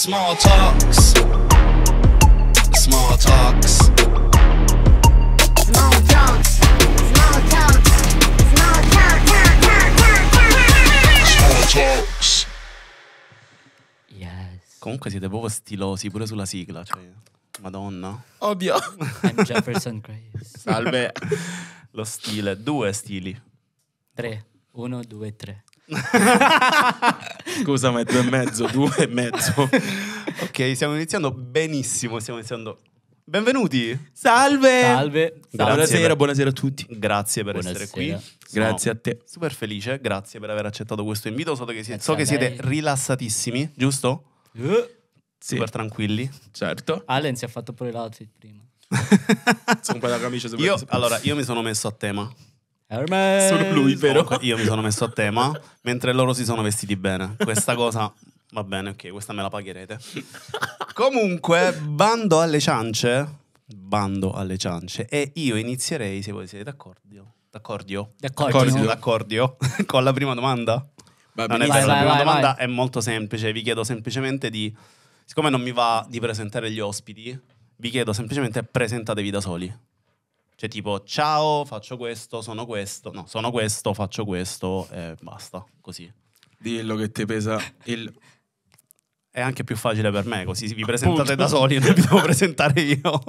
Small talks. Small talks. Small talks. Small talks. Small talks. Small talks. Comunque siete proprio stilosi pure sulla sigla, cioè. Madonna. Ovvio. I'm Jefferson Grace. Salve. Lo stile, due stili. Tre. Uno, due, tre. Scusa, ma è due e mezzo, due e mezzo. ok, stiamo iniziando benissimo, stiamo iniziando. Benvenuti! Salve! Salve. Grazie buonasera, per... buonasera a tutti. Grazie per buonasera. essere qui. Grazie no. a te. Super felice, grazie per aver accettato questo invito. So che, si... so che siete rilassatissimi, giusto? Uh, Super sì. tranquilli. Certo. Allen si è fatto pure l'outfit prima. Sono quella camicia. Io, allora, io mi sono messo a tema. Hermes. Solo lui, vero? Comunque, io mi sono messo a tema, mentre loro si sono vestiti bene. Questa cosa va bene, ok, questa me la pagherete. Comunque, bando alle ciance. Bando alle ciance. E io inizierei, se voi siete d'accordo. D'accordo? D'accordo. D'accordo. Con la prima domanda. Va bene. è vai, la prima vai, domanda vai. è molto semplice. Vi chiedo semplicemente di. Siccome non mi va di presentare gli ospiti, vi chiedo semplicemente presentatevi da soli. Cioè tipo, ciao, faccio questo, sono questo, no, sono questo, faccio questo e basta, così. Dillo che ti pesa il... È anche più facile per me, così vi presentate Appunto. da soli, non vi devo presentare io.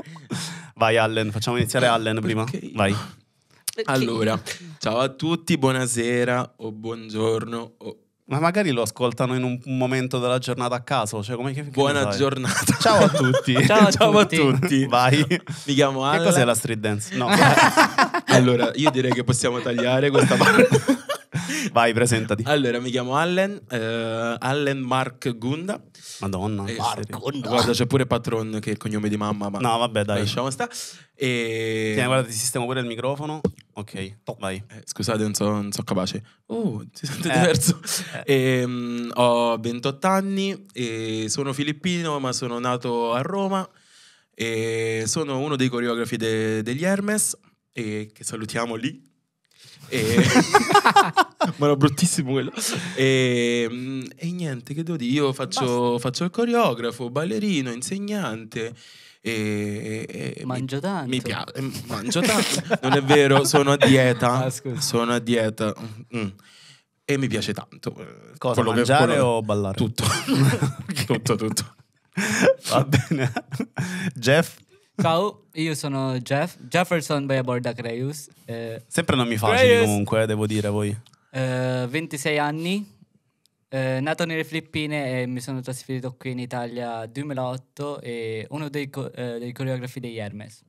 Vai Allen, facciamo iniziare Allen prima. Okay. Vai. Allora, ciao a tutti, buonasera o buongiorno o ma magari lo ascoltano in un momento della giornata a caso. Cioè, come che, che Buona giornata. Ciao a tutti. Ciao a, Ciao tutti. a tutti. Vai. Mi chiamo Anna. Che cos'è la street dance? No. allora, io direi che possiamo tagliare questa parte. Vai, presentati. Allora, mi chiamo Allen, eh, Allen Mark Gunda. Madonna, eh, Mark Gunda. Guarda, c'è pure Patron che è il cognome di mamma. Ma no, vabbè, dai. Lasciamo sta. E... Tieni, guarda, ti sistemo pure il microfono. Ok, mm. top. vai. Eh, scusate, non sono so capace. Oh, ti sento eh. diverso. Eh. E, ehm, ho 28 anni, e sono filippino, ma sono nato a Roma. E sono uno dei coreografi de, degli Hermes, e, che salutiamo lì. E... ma era bruttissimo quello. E, ehm, e, niente, che devo dire? Io faccio, faccio il coreografo, ballerino, insegnante. E, e mangio tanto. Mi piace. Eh, mangio tanto. non è vero, sono a dieta. Ah, sono a dieta. Mm. E mi piace tanto. Eh, Cosa, quello mangiare che, quello... o ballare? Tutto. tutto, tutto. Va bene. Jeff? Ciao, io sono Jeff, Jefferson Bayaborda Creus. Eh, Sempre nomi facili Creus. comunque, eh, devo dire a voi. Eh, 26 anni, eh, nato nelle Filippine e mi sono trasferito qui in Italia nel 2008 e uno dei, co- eh, dei, coreografi degli Hermes.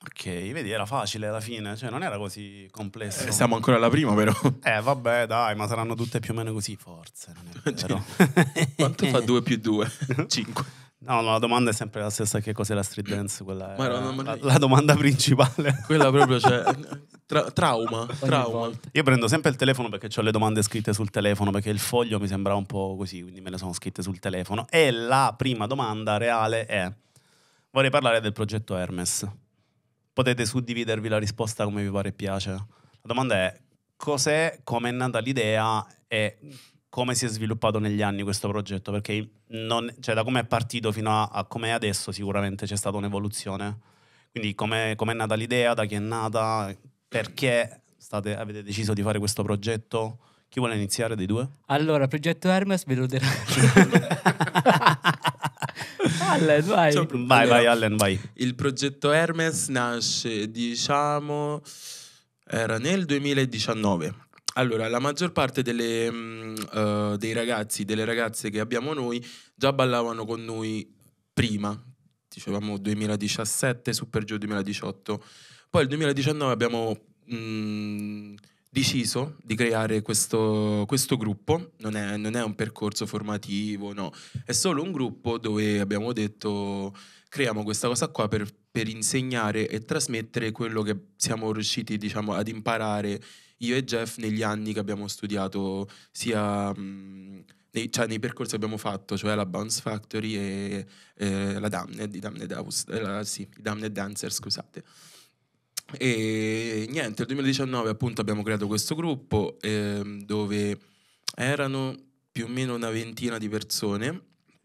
Ok, vedi, era facile alla fine, cioè non era così complesso. Eh, siamo ancora alla prima, però. Eh, vabbè, dai, ma saranno tutte più o meno così, forse. Quanto fa 2 più 2? 5. No, no, la domanda è sempre la stessa che cos'è la street dance, quella è ma no, ma la, la domanda principale. Quella proprio, cioè, tra trauma, trauma. Io prendo sempre il telefono perché ho le domande scritte sul telefono, perché il foglio mi sembrava un po' così, quindi me le sono scritte sul telefono. E la prima domanda reale è, vorrei parlare del progetto Hermes. Potete suddividervi la risposta come vi pare e piace. La domanda è, cos'è, come è nata l'idea e come si è sviluppato negli anni questo progetto? Perché non, cioè, da come è partito fino a, a come è adesso sicuramente c'è stata un'evoluzione. Quindi come è, è nata l'idea, da chi è nata, perché state, avete deciso di fare questo progetto? Chi vuole iniziare dei due? Allora, progetto Hermes ve lo darò. Allen, vai. vai, vai, Allen, vai. Il progetto Hermes nasce, diciamo, era nel 2019. Allora, la maggior parte delle, uh, dei ragazzi, delle ragazze che abbiamo noi, già ballavano con noi prima, dicevamo 2017, super giù 2018 poi nel 2019 abbiamo mh, mm, deciso di creare questo, questo gruppo, non è, non è un percorso formativo, no, è solo un gruppo dove abbiamo detto creiamo questa cosa qua per, per, insegnare e trasmettere quello che siamo riusciti diciamo, ad imparare io e Jeff negli anni che abbiamo studiato sia mh, mm, nei, cioè, nei, percorsi che abbiamo fatto, cioè la Bounce Factory e, e la Damned, i Damned, House, eh, la, sì, i Damned Dancer, scusate. E niente, nel 2019 appunto abbiamo creato questo gruppo ehm, dove erano più o meno una ventina di persone.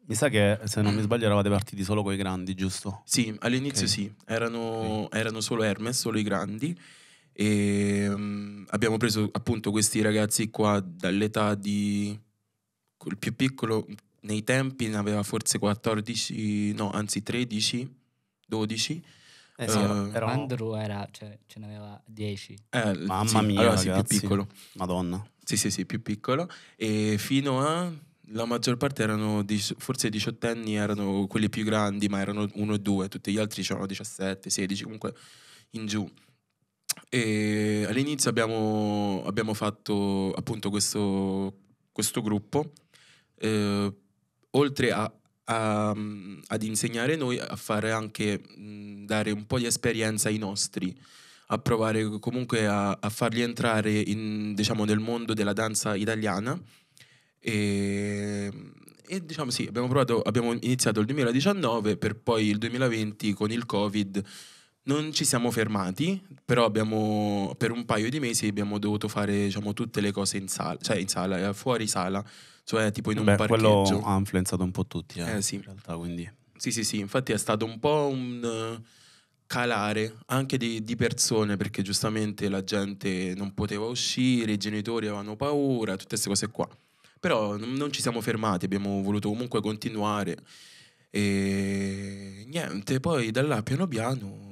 Mi sa che se non mi mm. sbaglio eravate partiti solo con i grandi, giusto? Sì, all'inizio okay. sì, erano, okay. erano, solo Hermes, solo i grandi. E, um, abbiamo preso appunto questi ragazzi qua dall'età di... Il più piccolo nei tempi ne aveva forse 14, no, anzi 13, 12 eh sì, eh, però Andrew era, cioè, ce n'aveva 10. Eh, Mamma sì, mia, allora, sì, più piccolo. Madonna. Sì, sì, sì, più piccolo. E fino a la maggior parte erano forse i diciottenni erano quelli più grandi, ma erano uno e due, tutti gli altri c'erano 17, 16, comunque in giù. E all'inizio abbiamo, abbiamo fatto appunto questo, questo gruppo. Eh, oltre a a, ehm, ad insegnare noi, a fare anche, mh, dare un po' di esperienza ai nostri, a provare comunque a, a farli entrare in, diciamo, nel mondo della danza italiana. E, ehm, e diciamo sì, abbiamo, provato, abbiamo iniziato il 2019 per poi il 2020 con il Covid. Non ci siamo fermati, però abbiamo, per un paio di mesi abbiamo dovuto fare diciamo, tutte le cose in sala, cioè in sala, eh, fuori sala cioè tipo in un Beh, parcheggio. Quello ha influenzato un po' tutti, eh, eh sì. in realtà, quindi... Sì, sì, sì, infatti è stato un po' un eh, calare anche di, di, persone perché giustamente la gente non poteva uscire, i genitori avevano paura, tutte queste cose qua. Però non ci siamo fermati, abbiamo voluto comunque continuare e niente, poi da là piano piano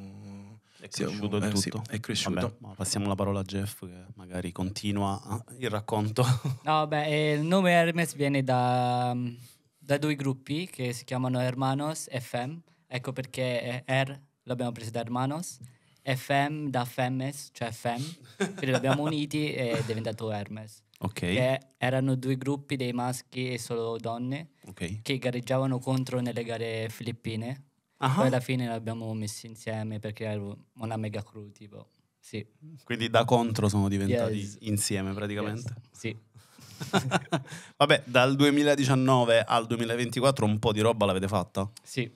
è cresciuto eh, sì, eh, tutto. Sì, è cresciuto. Vabbè, passiamo la parola a Jeff che magari continua ah, il racconto. No, beh, eh, il nome Hermes viene da, da, due gruppi che si chiamano Hermanos e Fem. Ecco perché R l'abbiamo preso da Hermanos, FM da Femmes, cioè Fem. Quindi l'abbiamo uniti e è diventato Hermes. Okay. erano due gruppi dei maschi e solo donne okay. che gareggiavano contro nelle gare filippine uh-huh. poi alla fine l'abbiamo messi insieme per creare una mega crew tipo. Sì. Quindi da contro sono diventati yes. insieme praticamente. Yes. Sì. Vabbè, dal 2019 al 2024 un po' di roba l'avete fatta? Sì, un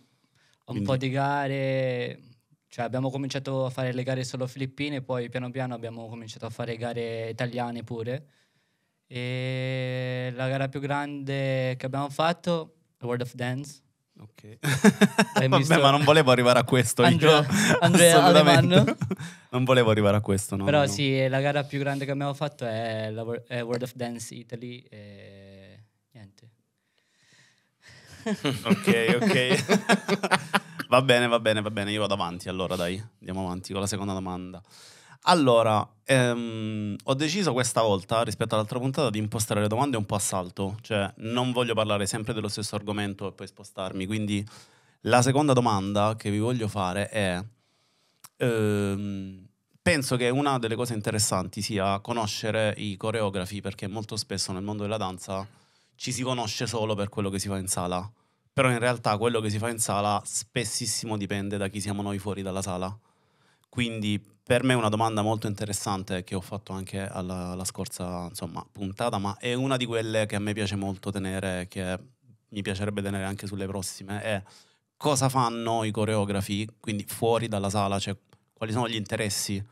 Quindi. po' di gare, cioè abbiamo cominciato a fare le gare solo filippine, poi piano piano abbiamo cominciato a fare gare italiane pure. E la gara più grande che abbiamo fatto, World of Dance, Ok. Vabbè, visto? ma non volevo arrivare a questo. Andrea, io, Andrea Alemanno. Non volevo arrivare a questo. No, Però no. sì, la gara più grande che abbiamo fatto è la è World of Dance Italy. E... Niente. ok, ok. va bene, va bene, va bene. Io vado avanti allora, dai. Andiamo avanti con la seconda domanda. Allora, ehm, ho deciso questa volta, rispetto all'altra puntata, di impostare le domande un po' a salto, cioè non voglio parlare sempre dello stesso argomento e poi spostarmi, quindi la seconda domanda che vi voglio fare è, ehm, penso che una delle cose interessanti sia conoscere i coreografi, perché molto spesso nel mondo della danza ci si conosce solo per quello che si fa in sala, però in realtà quello che si fa in sala spessissimo dipende da chi siamo noi fuori dalla sala. Quindi per me è una domanda molto interessante che ho fatto anche alla, alla scorsa insomma, puntata, ma è una di quelle che a me piace molto tenere, che mi piacerebbe tenere anche sulle prossime, è cosa fanno i coreografi, quindi fuori dalla sala, cioè quali sono gli interessi,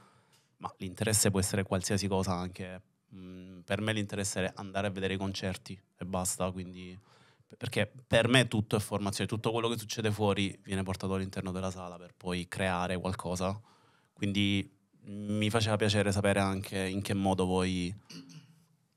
ma l'interesse può essere qualsiasi cosa anche. Mm, per me l'interesse è andare a vedere i concerti e basta, quindi perché per me tutto è formazione, tutto quello che succede fuori viene portato all'interno della sala per poi creare qualcosa quindi mi faceva piacere sapere anche in che modo voi,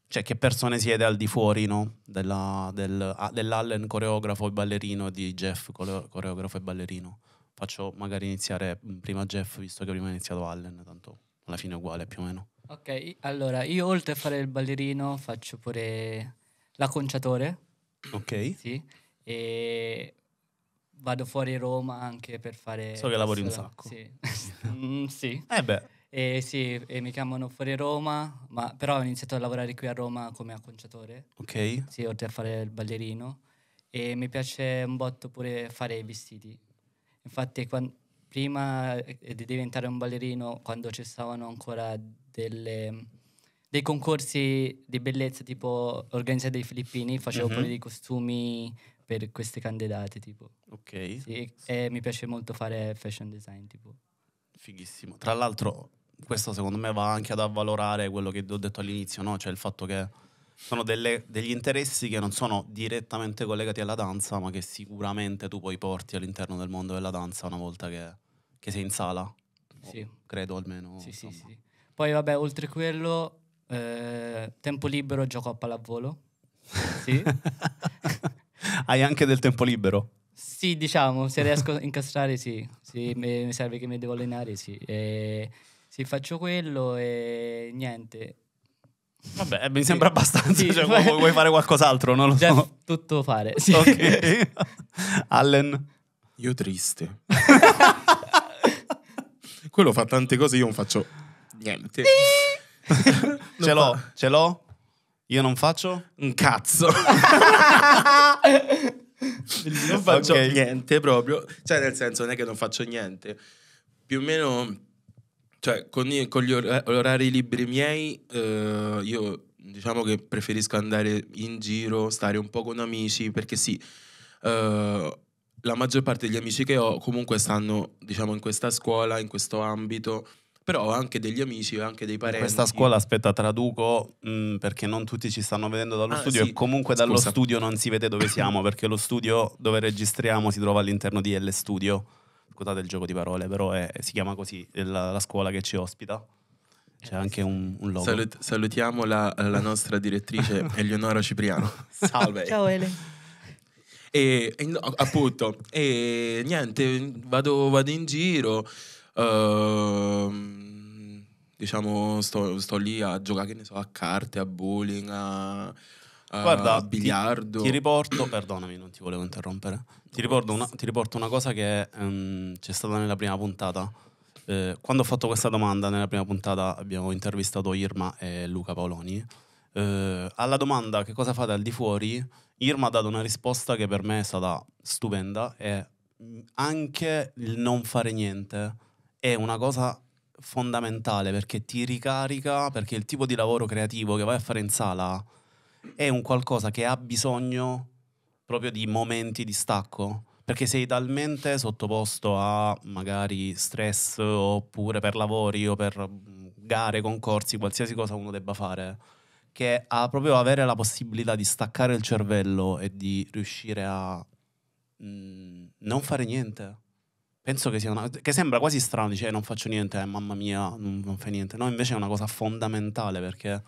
cioè che persone siete al di fuori no? Della, del, ah, dell'Allen coreografo e ballerino e di Jeff coreografo e ballerino. Faccio magari iniziare prima Jeff, visto che prima è iniziato Allen, tanto alla fine è uguale più o meno. Ok, allora io oltre a fare il ballerino faccio pure l'acconciatore. Ok. Sì. E vado fuori Roma anche per fare... So che lavori un sacco. Sì. mm, sì. Eh beh. E sì, e mi chiamano fuori Roma, ma però ho iniziato a lavorare qui a Roma come acconciatore. Ok. Sì, oltre a fare il ballerino. E mi piace un botto pure fare i vestiti. Infatti, quando, prima di diventare un ballerino, quando ci stavano ancora delle, dei concorsi di bellezza tipo organizzati dai filippini, facevo mm-hmm. pure mhm. dei costumi per queste candidate, tipo. Ok. Sì, e mi piace molto fare fashion design, tipo. Fighissimo. Tra l'altro, questo secondo me va anche ad avvalorare quello che ho detto all'inizio, no? Cioè il fatto che sono delle, degli interessi che non sono direttamente collegati alla danza, ma che sicuramente tu poi porti all'interno del mondo della danza una volta che, che sei in sala. Sì. O, credo almeno. Sì, sì, sì, Poi vabbè, oltre a quello, eh, tempo libero gioco a pallavolo. Sì. Hai anche del tempo libero? Sì, diciamo, se riesco a incastrare sì, sì mi serve che mi devo allenare sì. E, sì, faccio quello e niente. Vabbè, mi sembra sì. abbastanza, sì. Cioè, vuoi, vuoi fare qualcos'altro, non lo Già so. Cioè, tutto fare. Sì. Ok. Allen? Io triste. quello fa tante cose, io non faccio niente. ce l'ho, ce l'ho, io non faccio? Un cazzo. non faccio okay. niente proprio. Cioè, nel senso, non è che non faccio niente. Più o meno, cioè, con, i, con gli or- orari libri miei, eh, io diciamo che preferisco andare in giro, stare un po' con amici, perché sì, eh, la maggior parte degli amici che ho comunque stanno, diciamo, in questa scuola, in questo ambito però ho anche degli amici, e anche dei parenti. Questa scuola, aspetta, traduco mh, mm, perché non tutti ci stanno vedendo dallo ah, studio sì. e comunque dallo studio non si vede dove siamo perché lo studio dove registriamo si trova all'interno di L Studio. Scusate il gioco di parole, però è, si chiama così la, la scuola che ci ospita. C'è anche un, un logo. Salut, salutiamo la, la, nostra direttrice Eleonora Cipriano. Salve. Ciao Ele. E, e appunto, e niente, vado, vado in giro, Ehm, diciamo, sto, sto, lì a giocare, che ne so, a carte, a bowling, a, a Guarda, biliardo. Ti, ti riporto, perdonami, non ti volevo interrompere. Ti riporto una, ti riporto una cosa che um, c'è stata nella prima puntata. Eh, quando ho fatto questa domanda nella prima puntata abbiamo intervistato Irma e Luca Paoloni. Eh, alla domanda che cosa fate al di fuori, Irma ha dato una risposta che per me è stata stupenda e anche il non fare niente è una cosa fondamentale perché ti ricarica, perché il tipo di lavoro creativo che vai a fare in sala è un qualcosa che ha bisogno proprio di momenti di stacco, perché sei talmente sottoposto a magari stress oppure per lavori o per gare, concorsi, qualsiasi cosa uno debba fare, che a proprio avere la possibilità di staccare il cervello e di riuscire a mh, non fare niente Penso che sia una. che sembra quasi strano, dice eh, non faccio niente, eh, mamma mia, non, non fai niente. No, invece è una cosa fondamentale perché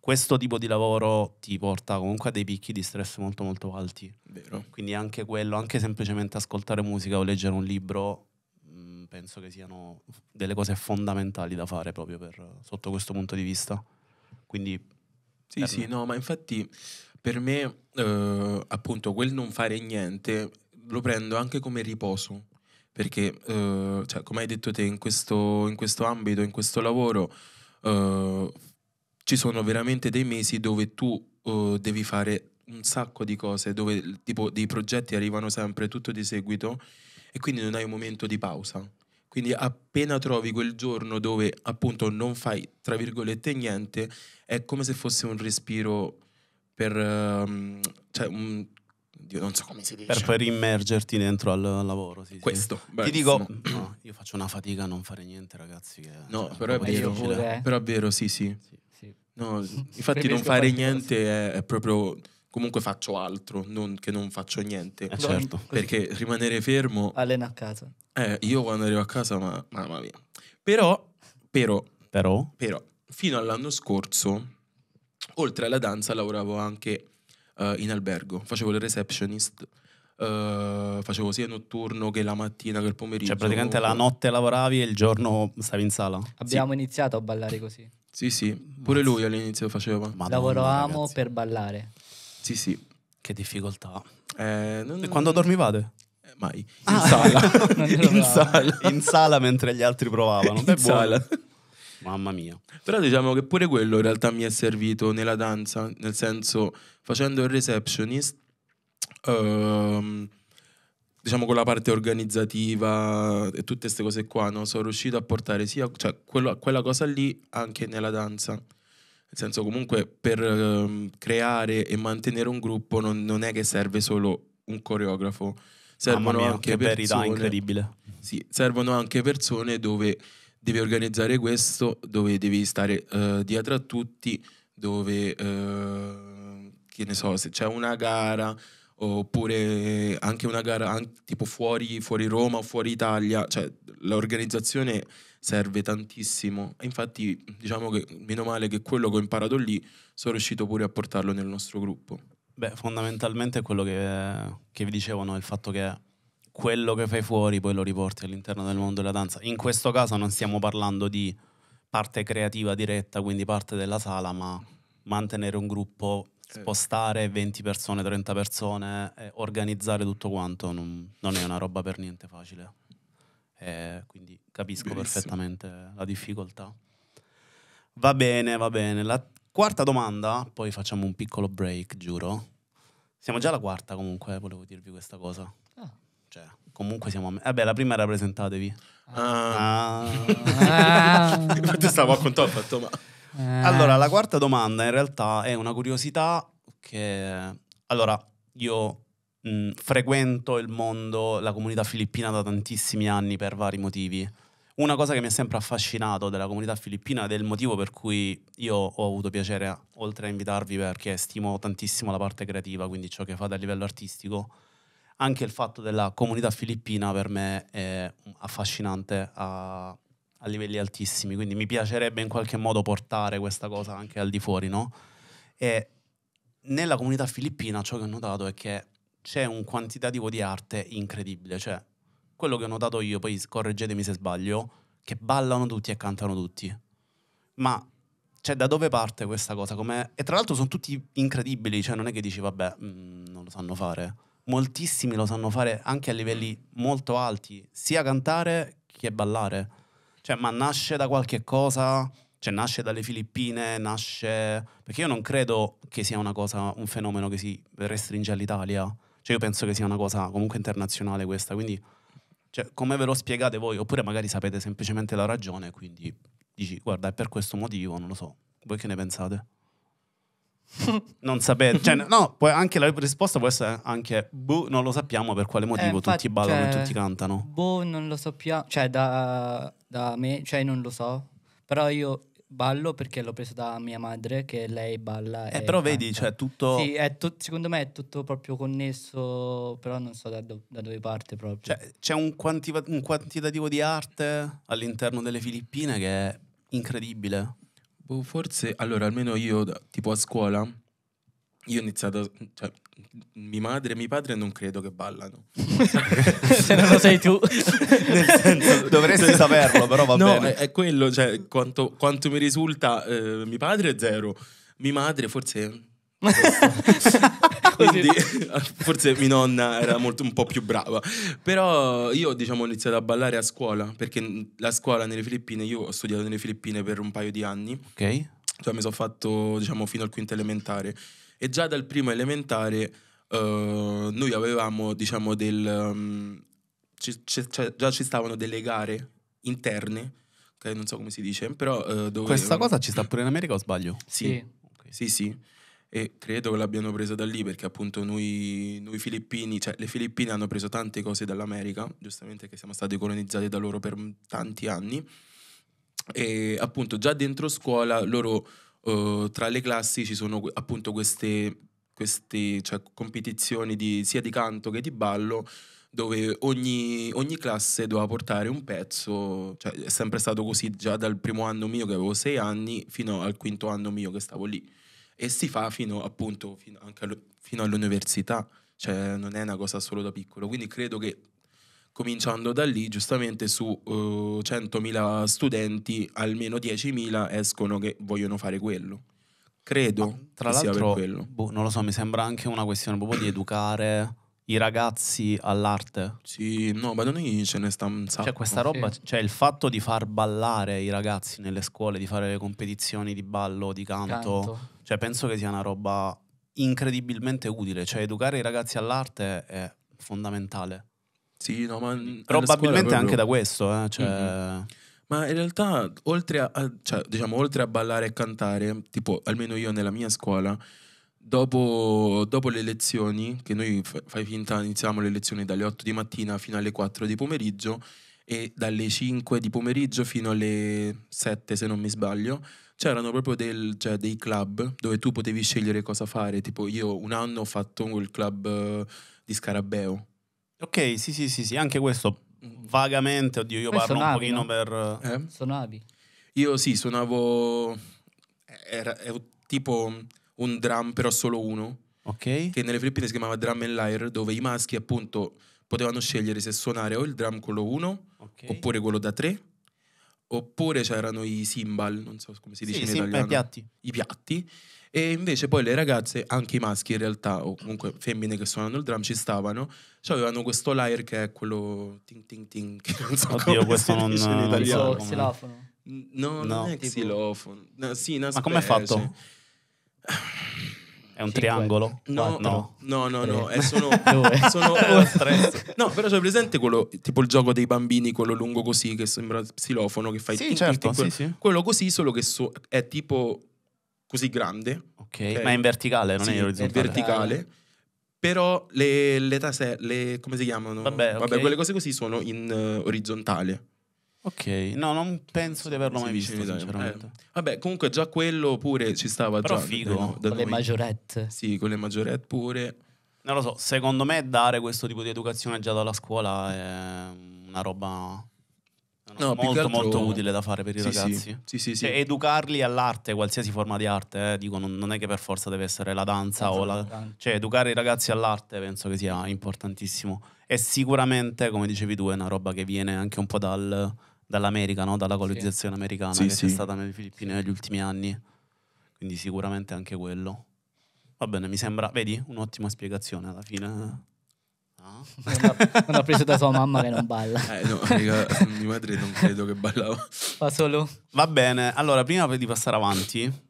questo tipo di lavoro ti porta comunque a dei picchi di stress molto molto alti. Vero. Quindi anche quello, anche semplicemente ascoltare musica o leggere un libro, mh, mm, penso che siano delle cose fondamentali da fare proprio per, sotto questo punto di vista. Quindi... Sì, sì, me. no, ma infatti per me eh, appunto quel non fare niente lo prendo anche come riposo perché eh, cioè, come hai detto te in questo, in questo ambito, in questo lavoro eh, ci sono veramente dei mesi dove tu eh, devi fare un sacco di cose, dove tipo, dei progetti arrivano sempre tutto di seguito e quindi non hai un momento di pausa. Quindi appena trovi quel giorno dove appunto non fai tra virgolette niente, è come se fosse un respiro per um, cioè, un, Dio, non so come si dice. Per poi rimergerti dentro al lavoro. Sì, Questo. Sì. Ti dico, no, io faccio una fatica a non fare niente, ragazzi. Che, no, cioè, però è vero. Pure. Però è vero, sì, sì. sì. No, infatti non fare niente è, proprio... Comunque faccio altro, non che non faccio niente. Eh, certo. Perché rimanere fermo... Allena a casa. Eh, io quando arrivo a casa, ma, mamma mia. Però, però... Però? Però, fino all'anno scorso, oltre alla danza, lavoravo anche uh, in albergo, facevo le receptionist. Uh, facevo sia notturno che la mattina che il pomeriggio. Cioè, praticamente la notte lavoravi e il giorno stavi in sala. Abbiamo sì. iniziato a ballare così. Sì, sì, pure lui all'inizio faceva. Madonna, Lavoravamo ragazzi. per ballare. Sì, sì. Che difficoltà. Eh, non... E quando dormivate? Eh, mai. In ah. sala. in, sala. in sala mentre gli altri provavano. In Beh, sala. Buono. Mamma mia. Però diciamo che pure quello in realtà mi è servito nella danza, nel senso facendo il receptionist, ehm, diciamo con la parte organizzativa e tutte queste cose qua, no? sono riuscito a portare sia cioè, quello, quella cosa lì anche nella danza. Nel senso comunque per ehm, creare e mantenere un gruppo non, non è che serve solo un coreografo, servono mia, anche persone, incredibile. Sì, servono anche persone dove devi organizzare questo, dove devi stare uh, dietro a tutti, dove, uh, che ne so, se c'è una gara oppure anche una gara anche, tipo fuori, fuori Roma o fuori Italia, cioè l'organizzazione serve tantissimo. Infatti, diciamo che meno male che quello che ho imparato lì sono riuscito pure a portarlo nel nostro gruppo. Beh, fondamentalmente quello che, che vi dicevano è il fatto che quello che fai fuori poi lo riporti all'interno del mondo della danza. In questo caso non stiamo parlando di parte creativa diretta, quindi parte della sala, ma mantenere un gruppo, spostare 20 persone, 30 persone, organizzare tutto quanto non, non, è una roba per niente facile. E eh, quindi capisco Benissimo. perfettamente la difficoltà. Va bene, va bene. La quarta domanda, poi facciamo un piccolo break, giuro. Siamo già alla quarta comunque, volevo dirvi questa cosa. Cioè, comunque siamo a me. Vabbè, la prima era presentatevi. Ah. Ah. ah. stavo a contare, ho fatto ma... Eh. Allora, la quarta domanda in realtà è una curiosità che... Allora, io mh, mm, frequento il mondo, la comunità filippina da tantissimi anni per vari motivi. Una cosa che mi ha sempre affascinato della comunità filippina ed è il motivo per cui io ho avuto piacere, oltre a invitarvi perché stimo tantissimo la parte creativa, quindi ciò che fate a livello artistico, anche il fatto della comunità filippina per me è affascinante a, a, livelli altissimi, quindi mi piacerebbe in qualche modo portare questa cosa anche al di fuori, no? E nella comunità filippina ciò che ho notato è che c'è un quantitativo di arte incredibile, cioè quello che ho notato io, poi correggetemi se sbaglio, che ballano tutti e cantano tutti. Ma cioè, da dove parte questa cosa? Com'è? E tra l'altro sono tutti incredibili, cioè non è che dici vabbè, mh, mm, non lo sanno fare moltissimi lo sanno fare anche a livelli molto alti, sia cantare che ballare. Cioè, ma nasce da qualche cosa, cioè nasce dalle Filippine, nasce... Perché io non credo che sia una cosa, un fenomeno che si restringe all'Italia. Cioè, io penso che sia una cosa comunque internazionale questa, quindi... Cioè, come ve lo spiegate voi? Oppure magari sapete semplicemente la ragione, quindi dici, guarda, è per questo motivo, non lo so. Voi che ne pensate? non sapete. Cioè, no, poi anche la risposta può essere anche boh, non lo sappiamo per quale eh, motivo eh, infatti, tutti ballano cioè, e tutti cantano. Boh, non lo sappiamo. Cioè, da, da, me, cioè, non lo so. Però io ballo perché l'ho preso da mia madre che lei balla. Eh, però canta. vedi, cioè, tutto... Sì, tu, secondo me è tutto proprio connesso, però non so da, do, da dove parte proprio. Cioè, c'è un, quanti- un quantitativo di arte all'interno delle Filippine che è incredibile. Boh, forse, allora, almeno io, tipo a scuola, io ho iniziato, cioè, mia madre e mio padre non credo che ballano. Se non lo sei tu. senso, dovresti saperlo, però va no, bene. È, è quello, cioè, quanto, quanto mi risulta, eh, mio padre è zero, mia madre forse... Quindi forse mia nonna era molto, un po' più brava. Però io diciamo ho iniziato a ballare a scuola, perché la scuola nelle Filippine, io ho studiato nelle Filippine per un paio di anni. Ok. Cioè mi sono fatto diciamo fino al quinto elementare. E già dal primo elementare uh, noi avevamo diciamo del... Um, ci, ci, cioè, già ci stavano delle gare interne, okay? non so come si dice, però... Uh, dove... Questa cosa ci sta pure in America o sbaglio? Sì, sì, okay. sì. sì e credo che l'abbiano presa da lì perché appunto noi, noi filippini, cioè le Filippine hanno preso tante cose dall'America, giustamente che siamo stati colonizzati da loro per tanti anni e appunto già dentro scuola loro uh, tra le classi ci sono appunto queste, queste cioè, competizioni di, sia di canto che di ballo dove ogni, ogni, classe doveva portare un pezzo, cioè è sempre stato così già dal primo anno mio che avevo sei anni fino al quinto anno mio che stavo lì e si fa fino, appunto, fino, anche allo, fino all'università, cioè non è una cosa solo da piccolo. Quindi credo che cominciando da lì, giustamente su uh, eh, 100.000 studenti, almeno 10.000 escono che vogliono fare quello. Credo Ma, tra l'altro, boh, non lo so, mi sembra anche una questione proprio di educare i ragazzi all'arte. Sì, no, ma noi ce ne stiamo un cioè, sacco. Cioè, questa roba, sì. cioè il fatto di far ballare i ragazzi nelle scuole, di fare le competizioni di ballo, di canto, canto. Cioè, penso che sia una roba incredibilmente utile. Cioè, educare i ragazzi all'arte è fondamentale. Sì, no, ma probabilmente proprio... anche da questo. Eh, cioè... mm-hmm. Ma in realtà, oltre a, a cioè, diciamo, oltre a ballare e cantare, tipo almeno io nella mia scuola, dopo, dopo le lezioni, che noi fai finta iniziamo le lezioni dalle 8 di mattina fino alle 4 di pomeriggio e dalle 5 di pomeriggio fino alle 7 se non mi sbaglio, c'erano proprio del, cioè, dei club dove tu potevi scegliere cosa fare. Tipo, io un anno ho fatto il club eh, di Scarabeo. Ok, sì, sì, sì, sì, anche questo vagamente, oddio, io Poi parlo suonavi, un pochino no? per... Eh? Suonavi? Io sì, suonavo... Era, era, tipo un drum, però solo uno. Ok. Che nelle Filippine si chiamava drum and lyre, dove i maschi appunto potevano scegliere se suonare o il drum quello uno, okay. oppure quello da tre, Oppure c'erano i simbal, non so come si dice sì, in italiano. I piatti. I piatti. E invece poi le ragazze, anche i maschi in realtà, o comunque femmine che suonano il drum, ci stavano. Cioè avevano questo layer che è quello ting ting ting, che non so Oddio, questo non, dice non in italiano. So, xilofono. No, no, non è tipo... xilofono. No, sì, Ma come è fatto? È un triangolo? No, no, no, no, no. Eh, sono, sono No, però c'è presente quello, tipo il gioco dei bambini, quello lungo così, che sembra xilofono, che fai... Sì, certo, Quello così, solo che è tipo così grande. Ok, ma è in verticale, non è in orizzontale. È verticale. Però le, le taselle, come si chiamano? Vabbè, Vabbè, quelle cose così sono in eh, orizzontale. Ok, no, non penso di averlo mai visto. Eh, vabbè, comunque già quello pure ci stava Però già. figo. Da, da con noi. le maggiorette. Sì, con le maggiorette pure. Non lo so, secondo me dare questo tipo di educazione già dalla scuola è una roba no, molto altro... molto utile da fare per i sì, ragazzi. Sì, sì, sì, cioè, educarli all'arte, qualsiasi forma di arte, eh. dico, non, non, è che per forza deve essere la danza o la... Esatto. Cioè, educare i ragazzi all'arte penso che sia importantissimo. E sicuramente, come dicevi tu, è una roba che viene anche un po' dal dall'America, no? dalla colonizzazione sì. americana sì, che sì. c'è stata nelle Filippine negli ultimi anni. Quindi sicuramente anche quello. Va bene, mi sembra, vedi, un'ottima spiegazione alla fine. No? Ah. Non, l'ha, preso da sua mamma che non balla. Eh, no, amica, mia madre non credo che ballava. Fa solo. Va bene, allora prima di passare avanti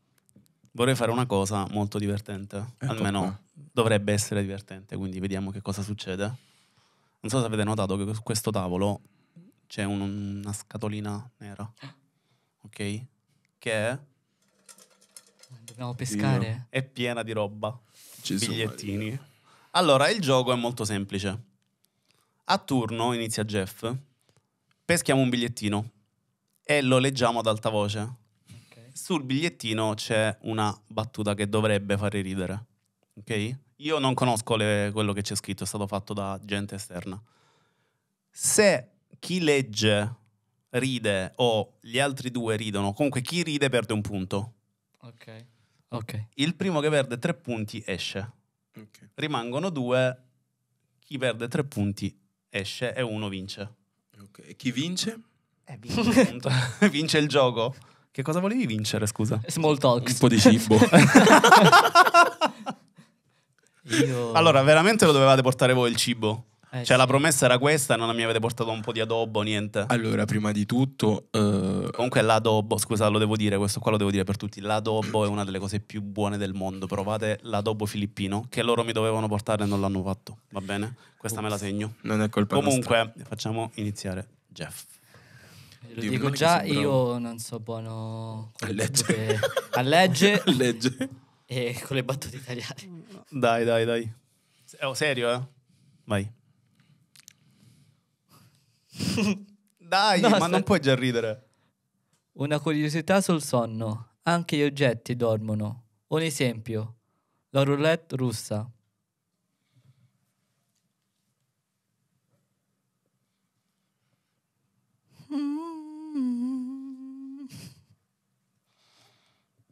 vorrei fare una cosa molto divertente. Ecco Almeno qua. dovrebbe essere divertente, quindi vediamo che cosa succede. Non so se avete notato che su questo tavolo c'è un, una scatolina nera, ok? Che dobbiamo pescare. È piena di roba, Gesù bigliettini. Maria. Allora, il gioco è molto semplice. A turno inizia Jeff. Peschiamo un bigliettino e lo leggiamo ad alta voce. Okay. Sul bigliettino c'è una battuta che dovrebbe fare ridere. Ok? Io non conosco le, quello che c'è scritto, è stato fatto da gente esterna. Se chi legge ride o gli altri due ridono, comunque chi ride perde un punto. Ok. okay. Il primo che perde tre punti esce. Okay. Rimangono due, chi perde tre punti esce e uno vince. Okay. E chi vince? Eh, vince, vince il gioco. Che cosa volevi vincere, scusa? Small talk. Un po' di cibo. Io... Allora, veramente lo dovevate portare voi il cibo? Eh, cioè, sì. la promessa era questa, non mi avete portato un po' di adobo, niente. Allora, prima di tutto. Uh... Comunque, l'adobo, scusa, lo devo dire, questo qua lo devo dire per tutti. L'adobo è una delle cose più buone del mondo. Provate l'adobo filippino, che loro mi dovevano portare e non l'hanno fatto. Va bene? Questa Ups. me la segno. Non è colpa Comunque, nostra. facciamo iniziare, Jeff. Eh, lo Dio dico già, io non so buono a legge. a legge. a legge. E con le battute italiane. Dai, dai, dai. Oh, serio, eh? Vai. Dai, no, ma aspetta. non puoi già ridere. Una curiosità sul sonno. Anche gli oggetti dormono. Un esempio, la roulette russa.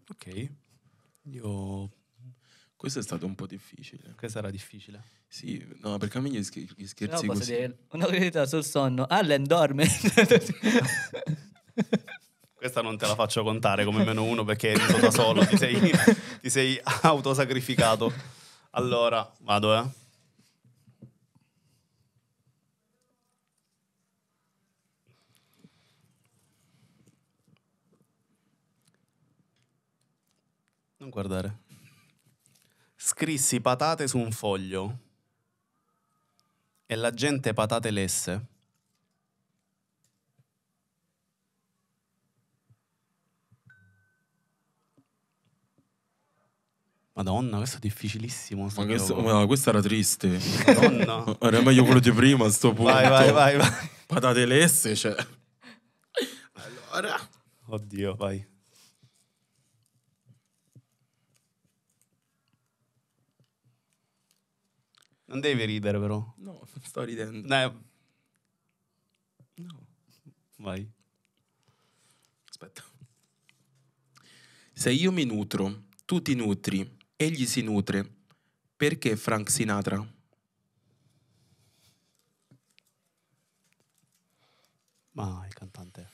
Ok, io questo è stato un po' difficile. Questo era difficile. Sì, no, perché a me gli, sch- gli scherzi Però così... una verità sul sonno. Allen dorme. Questa non te la faccio contare come meno uno perché eri da solo, ti sei, ti sei autosacrificato. Allora, vado eh. Non guardare. Scrissi patate su un foglio e la gente patate lesse. Madonna, questo è difficilissimo. Ma questo, ma questo, era triste. Madonna. era meglio quello di prima a sto punto. Vai, vai, vai. vai. Patate lesse, cioè. Allora. Oddio, vai. Non devi ridere, però. No, sto ridendo. Dai. No. Vai. Aspetta. Se io mi nutro, tu ti nutri, egli si nutre, perché Frank Sinatra? Ma il cantante.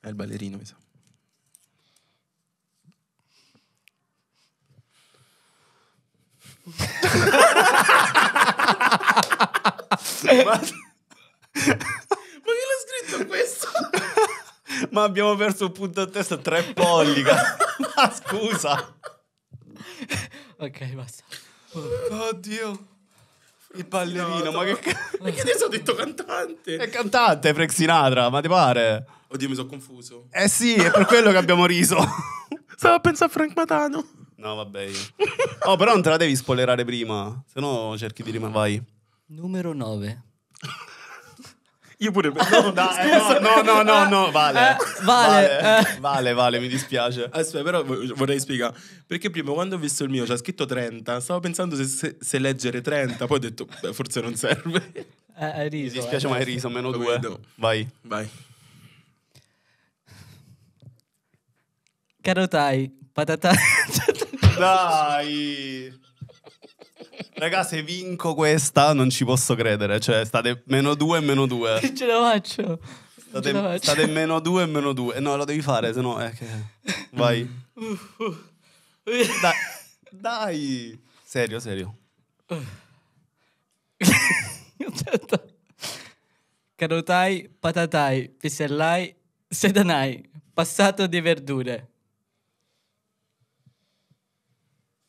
È il ballerino, mi sa. Ma... Ma chi l'ha scritto questo? Ma abbiamo perso un punto a testa tre polli. Ma scusa. Ok, basta. Oddio. Il ballerino, ma che cazzo? Perché adesso ho detto cantante? È cantante, Frank Sinatra, ma ti pare? Oddio, mi sono confuso. Eh sì, è per quello che abbiamo riso. Stavo a pensare a Frank Matano. No, vabbè. Oh, però non te la devi spoilerare prima, se no cerchi di rimanere. Vai. Numero 9. Io pure. No, dai, no, no, no, no, no, vale. Eh, vale, vale, eh. vale, vale, mi dispiace. Aspetta, eh, però vorrei spiegare. Perché prima, quando ho visto il mio, c'ha scritto 30, stavo pensando se, se, se leggere 30, poi ho detto, beh, forse non serve. Eh, hai riso. Mi dispiace, eh, ma hai riso, meno 2. No. Vai. Vai. Carotai, patata. Cioè, dai. Raga, se vinco questa non ci posso credere. Cioè, state meno 2 e meno 2. Che ce la faccio? State, la faccio. state meno 2 e meno 2. No, lo devi fare, se no... Eh, che... Vai. Dai. Dai. Serio, serio. Carotai, patatai, pisellai, sedanai, passato di verdure.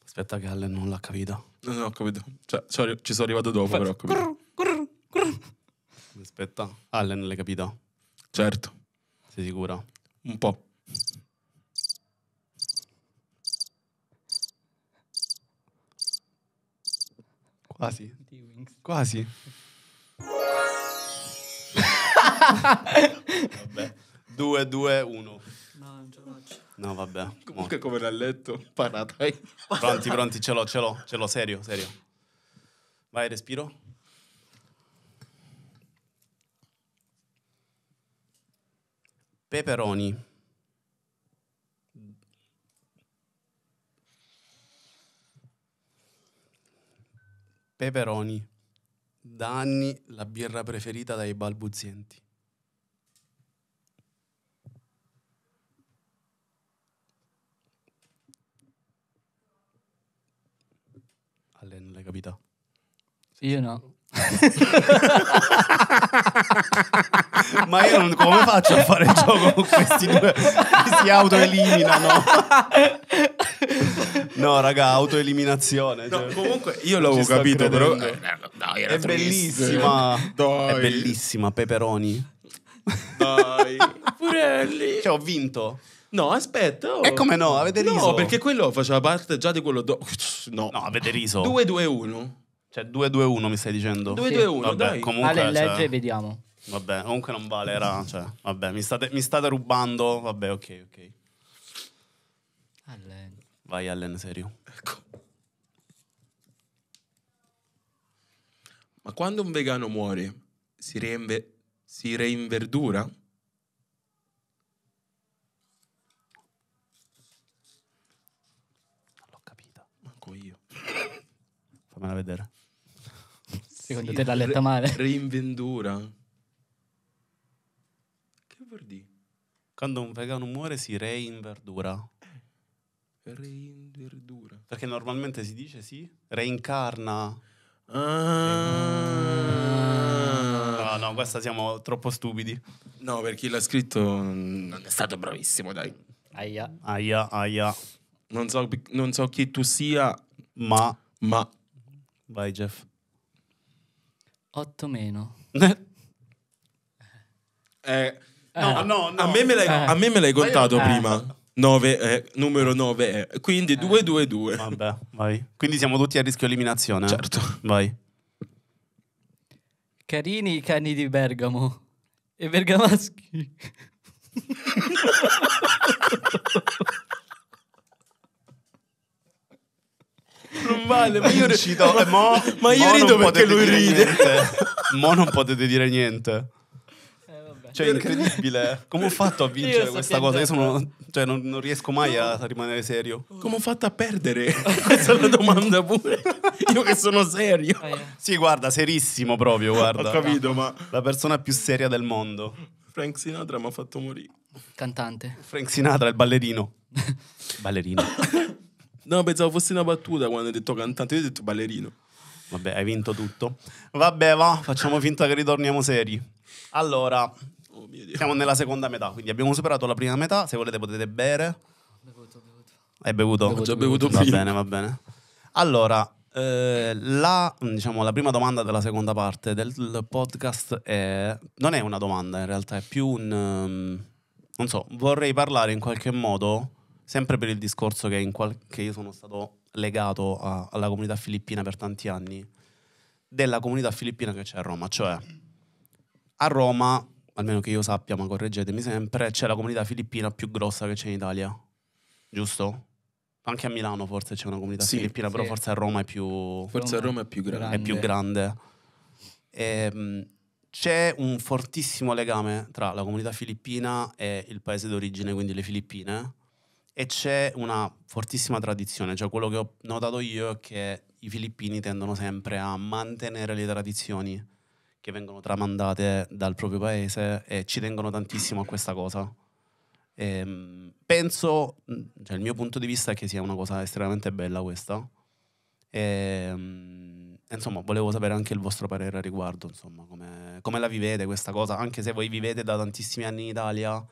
Aspetta che Allen non l'ha capito. No, no, ho capito. Cioè, ci sono arrivato dopo, Fai... però ho capito. Grrr, Aspetta, Allen l'hai capito? Certo. Sei sicuro? Un po'. Quasi. Quasi. Vabbè. 2, 2, 1. No, non ce la faccio. No, vabbè. Comunque mo. come l'ha letto, parata. Pronti, pronti, ce l'ho, ce l'ho, ce l'ho, serio, serio. Vai, respiro. Peperoni. Peperoni. Da anni la birra preferita dai balbuzienti. Allen, l'hai capita? Sei io no. Ma io non, come faccio a fare il gioco con questi due che si autoeliminano? No, raga, autoeliminazione. No, cioè, comunque io l'avevo capito, credendo. però eh, no, è triste. bellissima. Dai. È bellissima, Peperoni. Dai. Purelli. Cioè, ho vinto. No, aspetta. Oh. E come no? Avete riso? No, perché quello faceva parte già di quello. Do... No. no, avete riso. 2-2-1. Cioè 2-2-1 mi stai dicendo? 2-2-1, Vabbè, dai. Comunque, cioè, legge e vediamo. Vabbè, comunque non vale, era, cioè, vabbè, mi state, mi state rubando, vabbè, ok, ok. Allen. Vai Allen, serio. Ecco. Ma quando un vegano muore, si, reinve- si reinverdura? fammela vedere. Secondo sì, te l'ha letta male? Reinvendura. Che vuol dire? Quando un vegano muore si reinverdura. Reinverdura. Perché normalmente si dice sì, reincarna. Ah. No, no, questa siamo troppo stupidi. No, per chi l'ha scritto non è stato bravissimo, dai. Aia. Aia, aia. Non so, non so chi tu sia, ma... Ma Vai Jeff. 8 meno. eh, eh, no, no, A me me l'hai, eh. me l'hai contato eh. prima. 9 è, numero 9 è, eh. quindi 2, 2, 2. Vabbè, vai. Quindi siamo tutti a rischio eliminazione. Eh? Certo. Vai. Carini i cani di Bergamo e bergamaschi. non vale. Ma io, rido, eh, mo, ma io rido perché lui ride. Niente. Mo non potete dire niente. Eh, cioè, è incredibile. Come ho fatto a vincere io questa cosa? Io sono, cioè, non, non, riesco mai a rimanere serio. Come ho fatto a perdere? questa è una domanda pure. Io che sono serio. Ah, yeah. Sì, guarda, serissimo proprio, guarda. Ho capito, ma... La persona più seria del mondo. Frank Sinatra mi ha fatto morire. Cantante. Frank Sinatra, il ballerino. ballerino. No, pensavo fosse una battuta quando hai detto cantante, io ho detto ballerino. Vabbè, hai vinto tutto. Vabbè, va, facciamo finta che ritorniamo seri. Allora, oh, siamo nella seconda metà, quindi abbiamo superato la prima metà, se volete potete bere. Bevuto, bevuto. Hai bevuto? Ho già bevuto, bevuto. Va prima. bene, va bene. Allora, eh, la, diciamo, la, prima domanda della seconda parte del podcast è... Non è una domanda in realtà, è più un... Um, non so, vorrei parlare in qualche modo sempre per il discorso che, qual- che io sono stato legato a- alla comunità filippina per tanti anni, della comunità filippina che c'è a Roma. Cioè, a Roma, almeno che io sappia, ma correggetemi sempre, c'è la comunità filippina più grossa che c'è in Italia, giusto? Anche a Milano forse c'è una comunità sì, filippina, sì. però forse a Roma è più... Forse a Roma è più grande. È più grande. E, ehm, c'è un fortissimo legame tra la comunità filippina e il paese d'origine, quindi le Filippine, e c'è una fortissima tradizione, cioè quello che ho notato io è che i filippini tendono sempre a mantenere le tradizioni che vengono tramandate dal proprio paese e ci tengono tantissimo a questa cosa. E ehm, penso, cioè il mio punto di vista è che sia una cosa estremamente bella questa. Ehm, e, insomma, volevo sapere anche il vostro parere a riguardo, insomma, come, come la vivete questa cosa, anche se voi vivete da tantissimi anni in Italia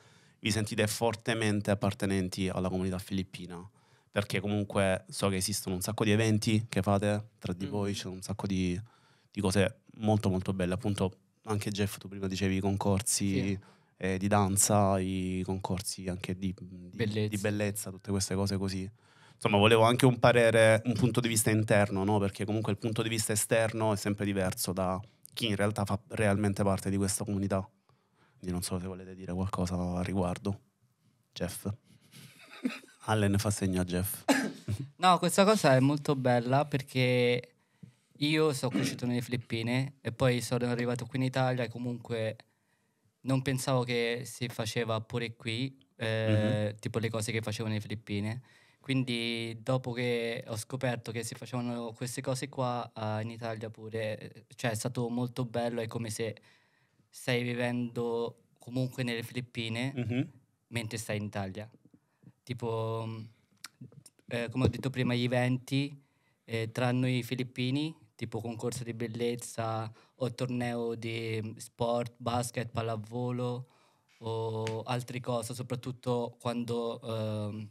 vi sentite fortemente appartenenti alla comunità filippina? Perché comunque so che esistono un sacco di eventi che fate tra di mm. voi, c'è un sacco di, di, cose molto molto belle, appunto anche Jeff tu prima dicevi i concorsi sì. eh, di danza, i concorsi anche di, di, bellezza. di, bellezza. tutte queste cose così. Insomma, volevo anche un parere, un punto di vista interno, no? perché comunque il punto di vista esterno è sempre diverso da chi in realtà fa realmente parte di questa comunità. Quindi non so se volete dire qualcosa a riguardo. Jeff. Allen fa segno a Jeff. no, questa cosa è molto bella perché io sono cresciuto nelle Filippine e poi sono arrivato qui in Italia e comunque non pensavo che si faceva pure qui, eh, mm-hmm. tipo le cose che facevano le Filippine. Quindi dopo che ho scoperto che si facevano queste cose qua eh, in Italia pure, eh, cioè è stato molto bello, è come se stai vivendo comunque nelle Filippine mm-hmm. mentre stai in Italia. Tipo, mm, eh, come ho detto prima, gli eventi eh, tra noi filippini, tipo concorso di bellezza o torneo di mm, sport, basket, pallavolo o altre cose, soprattutto quando eh,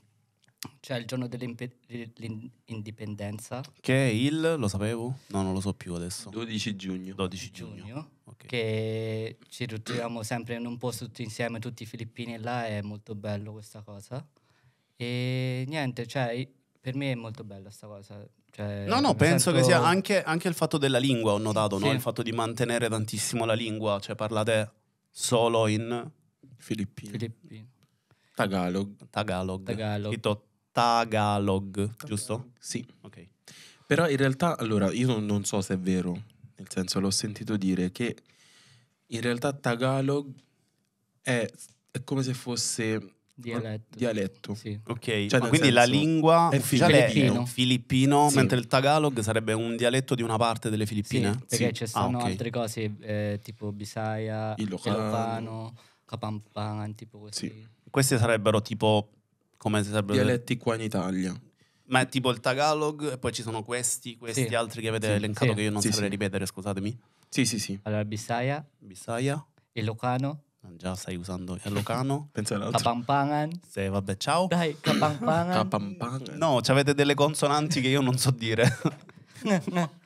c'è il giorno dell'indipendenza. Che è il, lo sapevo? No, non lo so più adesso. 12 giugno. 12 giugno okay. che ci ritroviamo sempre in un posto tutti insieme, tutti i filippini là, è molto bello questa cosa. E niente, cioè, per me è molto bella questa cosa. Cioè, no, no, penso sento... che sia anche, anche, il fatto della lingua, ho notato, sì. no? il fatto di mantenere tantissimo la lingua, cioè parlate solo in filippino. filippino. Tagalog. Tagalog. Tagalog. Tagalog, Tagalog, giusto? Sì. Ok. Però in realtà, allora, io non so se è vero, nel senso l'ho sentito dire che in realtà Tagalog è, è come se fosse dialetto. dialetto. Sì. Ok, cioè, quindi la lingua è ufficiale filippino, è filippino sì. mentre il Tagalog sarebbe un dialetto di una parte delle Filippine? Sì, perché sì. ci sono ah, okay. altre cose eh, tipo Bisaya, Ilocano, Capampan tipo questi. Questi sarebbero tipo come sarebbero dialetti qua in Italia. Ma è tipo il Tagalog e poi ci sono questi, questi Sì. altri che avete Sì, elencato sì. che io non Sì, saprei sì. ripetere, scusatemi. Sì, sì, sì. Allora, Bisaya, Bisaya, Ilocano, Ah, già stai usando il Locano. Pensa all'altro. Kapampangan. Se vabbè, ciao. Dai, Kapampangan. Kapampang. No, avete delle consonanti che io non so dire.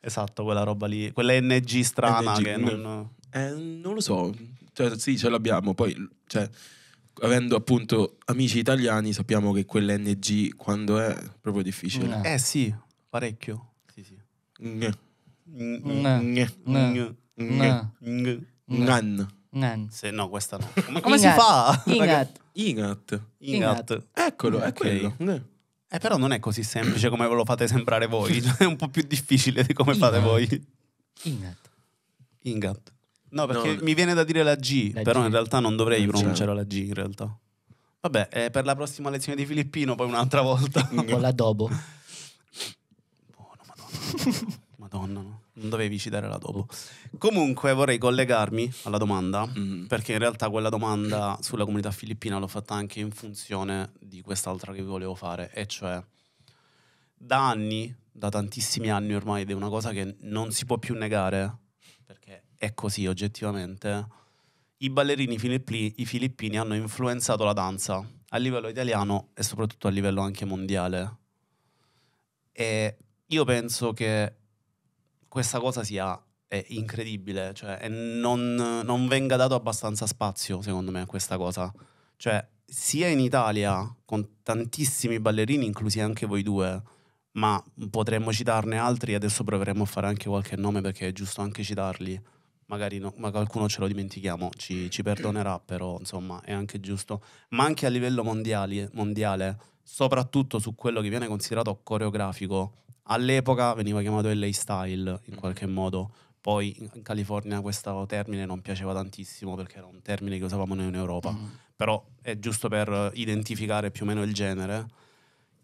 esatto, quella roba lì, quella NG strana NG, che non- Eh, non lo so. Cioè, sì, ce l'abbiamo. Poi, cioè, avendo appunto amici italiani, sappiamo che quell'NG quando è proprio difficile. Eh sì, parecchio. Sì, sì. Ngan. Ngan. Se no, questa no. Ma come si fa? Ingat. Ingat. Ingat. Eccolo, è quello. Eh, però non è così semplice come ve lo fate sembrare voi. è un po' più difficile di come fate voi. Ingat. Ingat. No, perché no. mi viene da dire la G, la però G. in realtà non dovrei non eh, pronunciare c'è. Certo. la G in realtà. Vabbè, eh, per la prossima lezione di filippino poi un'altra volta. Con dopo. Buono, madonna. madonna, no. Non dovevi citare la dopo. Comunque vorrei collegarmi alla domanda, mm. perché in realtà quella domanda sulla comunità filippina l'ho fatta anche in funzione di quest'altra che volevo fare, e cioè da anni, da tantissimi anni ormai, ed è una cosa che non si può più negare, perché è così oggettivamente. I ballerini filippi, i filippini hanno influenzato la danza a livello italiano e soprattutto a livello anche mondiale. E io penso che questa cosa sia incredibile, cioè non, non, venga dato abbastanza spazio, secondo me, a questa cosa. Cioè, sia in Italia, con tantissimi ballerini, inclusi anche voi due, ma potremmo citarne altri, adesso proveremo a fare anche qualche nome perché è giusto anche citarli magari no, ma qualcuno ce lo dimentichiamo, ci, ci, perdonerà, però insomma è anche giusto. Ma anche a livello mondiali, mondiale, soprattutto su quello che viene considerato coreografico, all'epoca veniva chiamato LA Style in qualche mm. modo. Poi in California questo termine non piaceva tantissimo perché era un termine che usavamo noi in Europa, mm. però è giusto per identificare più o meno il genere.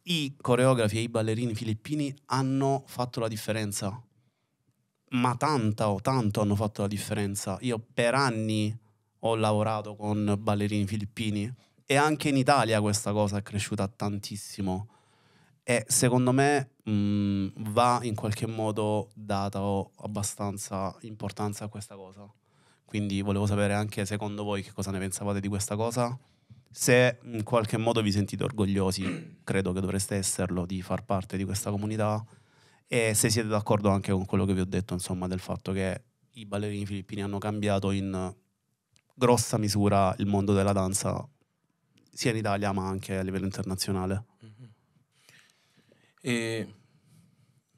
I coreografi e i ballerini filippini hanno fatto la differenza ma tanta o tanto hanno fatto la differenza. Io per anni ho lavorato con ballerini filippini e anche in Italia questa cosa è cresciuta tantissimo e secondo me mh, mm, va in qualche modo data abbastanza importanza a questa cosa. Quindi volevo sapere anche secondo voi che cosa ne pensavate di questa cosa. Se in qualche modo vi sentite orgogliosi, credo che dovreste esserlo, di far parte di questa comunità e se siete d'accordo anche con quello che vi ho detto, insomma, del fatto che i ballerini filippini hanno cambiato in grossa misura il mondo della danza, sia in Italia ma anche a livello internazionale. Mm-hmm. E...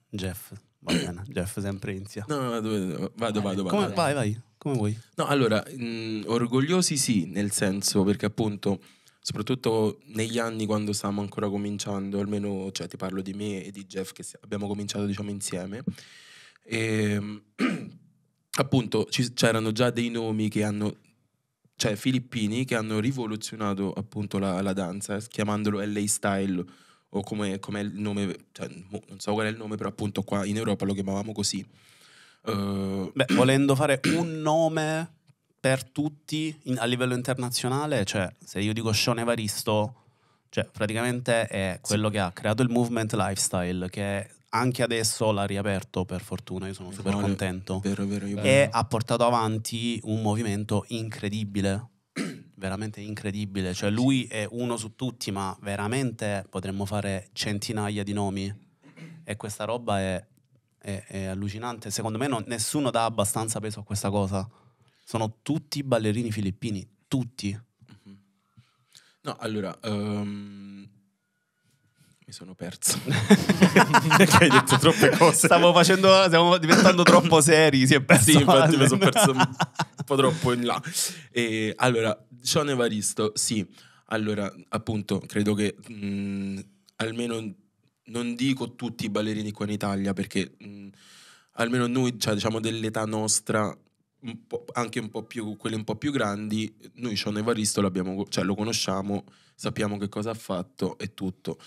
Jeff, va bene, Jeff sempre inizia. No, no, vado, vado. vado, Come, vado. vai, vai, come vuoi. No, allora, mh, mm, orgogliosi sì, nel senso perché appunto soprattutto negli anni quando stavamo ancora cominciando, almeno cioè, ti parlo di me e di Jeff che abbiamo cominciato diciamo insieme, e, ehm, appunto c'erano già dei nomi che hanno, cioè filippini che hanno rivoluzionato appunto la, la danza chiamandolo LA Style o come, è il nome, cioè, non so qual è il nome, però appunto qua in Europa lo chiamavamo così. Uh, Beh, volendo fare un nome per tutti in, a livello internazionale, cioè se io dico Sean Evaristo, cioè praticamente è quello sì. che ha creato il movement lifestyle, che anche adesso l'ha riaperto per fortuna, io sono super vuole, contento, vero, vero, e bello. ha portato avanti un movimento incredibile, veramente incredibile, cioè lui è uno su tutti, ma veramente potremmo fare centinaia di nomi e questa roba è, è, è allucinante, secondo me non, nessuno dà abbastanza peso a questa cosa sono tutti ballerini filippini, tutti. No, allora, um, mi sono perso. Perché hai detto troppe cose. Stavo facendo, stiamo diventando troppo seri, si è perso. Sì, infatti mi sono perso un po' troppo in là. E, allora, Sean Evaristo, sì. Allora, appunto, credo che mh, mm, almeno non dico tutti i ballerini qua in Italia perché mh, mm, almeno noi, cioè diciamo dell'età nostra, un anche un po' più, quelli un po' più grandi, noi Sean Evaristo cioè, lo conosciamo, sappiamo che cosa ha fatto e tutto.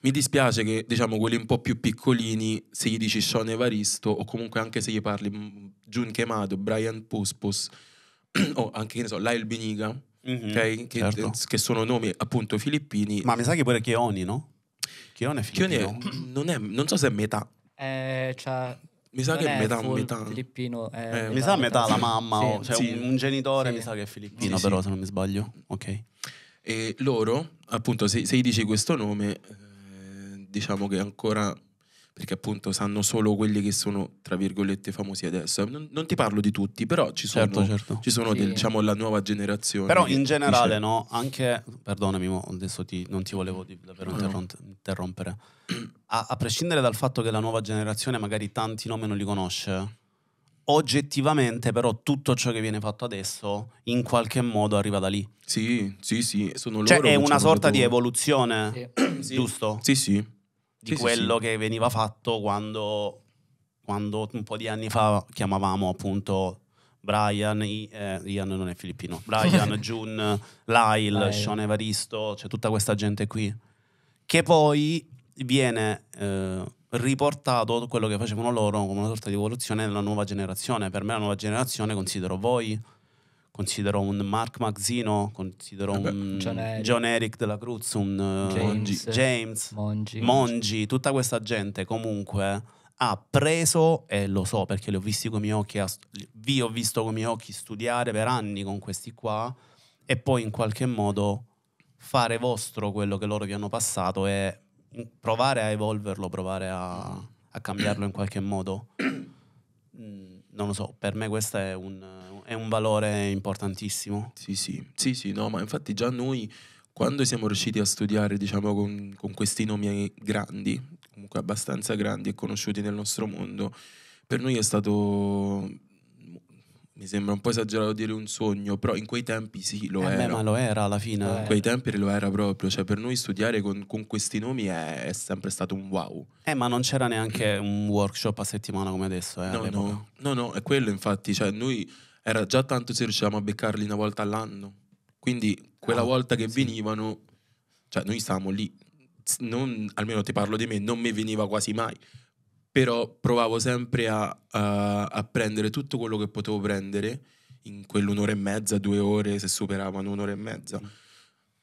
Mi dispiace che diciamo quelli un po' più piccolini, se gli dici Sean Evaristo o comunque anche se gli parli mm, Jun Chemato, Brian Puspus o anche che ne so, Lyle Beniga, mm -hmm, okay? che, certo. Eh, che, sono nomi appunto filippini. Ma mi sa che pure Chioni, no? Chioni è filippino. Chioni è, non, è, non so se è metà. Eh, cioè mi sa non che è metà, full metà. Filippino è eh, eh mi sa metà, metà la mamma, sì. o, oh, cioè sì. un, genitore sì. mi sa che è filippino, però se non mi sbaglio. Ok. E loro, appunto, se, se gli dici questo nome, eh, diciamo che ancora perché appunto sanno solo quelli che sono, tra virgolette, famosi adesso. Non, non ti parlo di tutti, però ci sono, certo, certo. Ci sono sì. del, diciamo, la nuova generazione. Però in generale, dice... no, anche, perdonami, adesso ti, non ti volevo davvero interrompere, a, a prescindere dal fatto che la nuova generazione magari tanti nomi non li conosce, oggettivamente però tutto ciò che viene fatto adesso in qualche modo arriva da lì. Sì, sì, sì, sono cioè, loro. Cioè è una diciamo sorta di evoluzione, sì. giusto? Sì, sì di sì, quello sì, sì. che veniva fatto quando, quando, un po' di anni fa chiamavamo appunto Brian, eh, Ian non è filippino, Brian, June, Lyle, Lyle, Sean Evaristo, cioè tutta questa gente qui, che poi viene eh, riportato quello che facevano loro come una sorta di evoluzione della nuova generazione. Per me la nuova generazione considero voi, considero un Mark Maxino, considero Vabbè, eh un John Eric. John Eric. della Cruz, un eh, James, James Mongi. Mongi, tutta questa gente comunque ha preso, e lo so perché li ho visti con i miei occhi, vi ho visto con i miei occhi studiare per anni con questi qua e poi in qualche modo fare vostro quello che loro vi hanno passato e provare a evolverlo, provare a, a cambiarlo in qualche modo. Mm, non lo so, per me questo è un è un valore importantissimo. Sì, sì, sì, sì, no, ma infatti già noi quando siamo riusciti a studiare, diciamo, con, con questi nomi grandi, comunque abbastanza grandi e conosciuti nel nostro mondo, per noi è stato mi sembra un po' esagerato dire un sogno, però in quei tempi sì, lo eh era. Beh, ma lo era alla fine. In quei tempi lo era proprio, cioè per noi studiare con, con questi nomi è, è, sempre stato un wow. Eh, ma non c'era neanche un workshop a settimana come adesso, eh, no, no, no, no, è quello infatti, cioè noi era già tanto se riuscivamo a beccarli una volta all'anno. Quindi quella ah, volta che sì. venivano, cioè noi stavamo lì, non, almeno ti parlo di me, non mi veniva quasi mai, però provavo sempre a, a, a prendere tutto quello che potevo prendere in quell'un'ora e mezza, due ore, se superavano un'ora e mezza.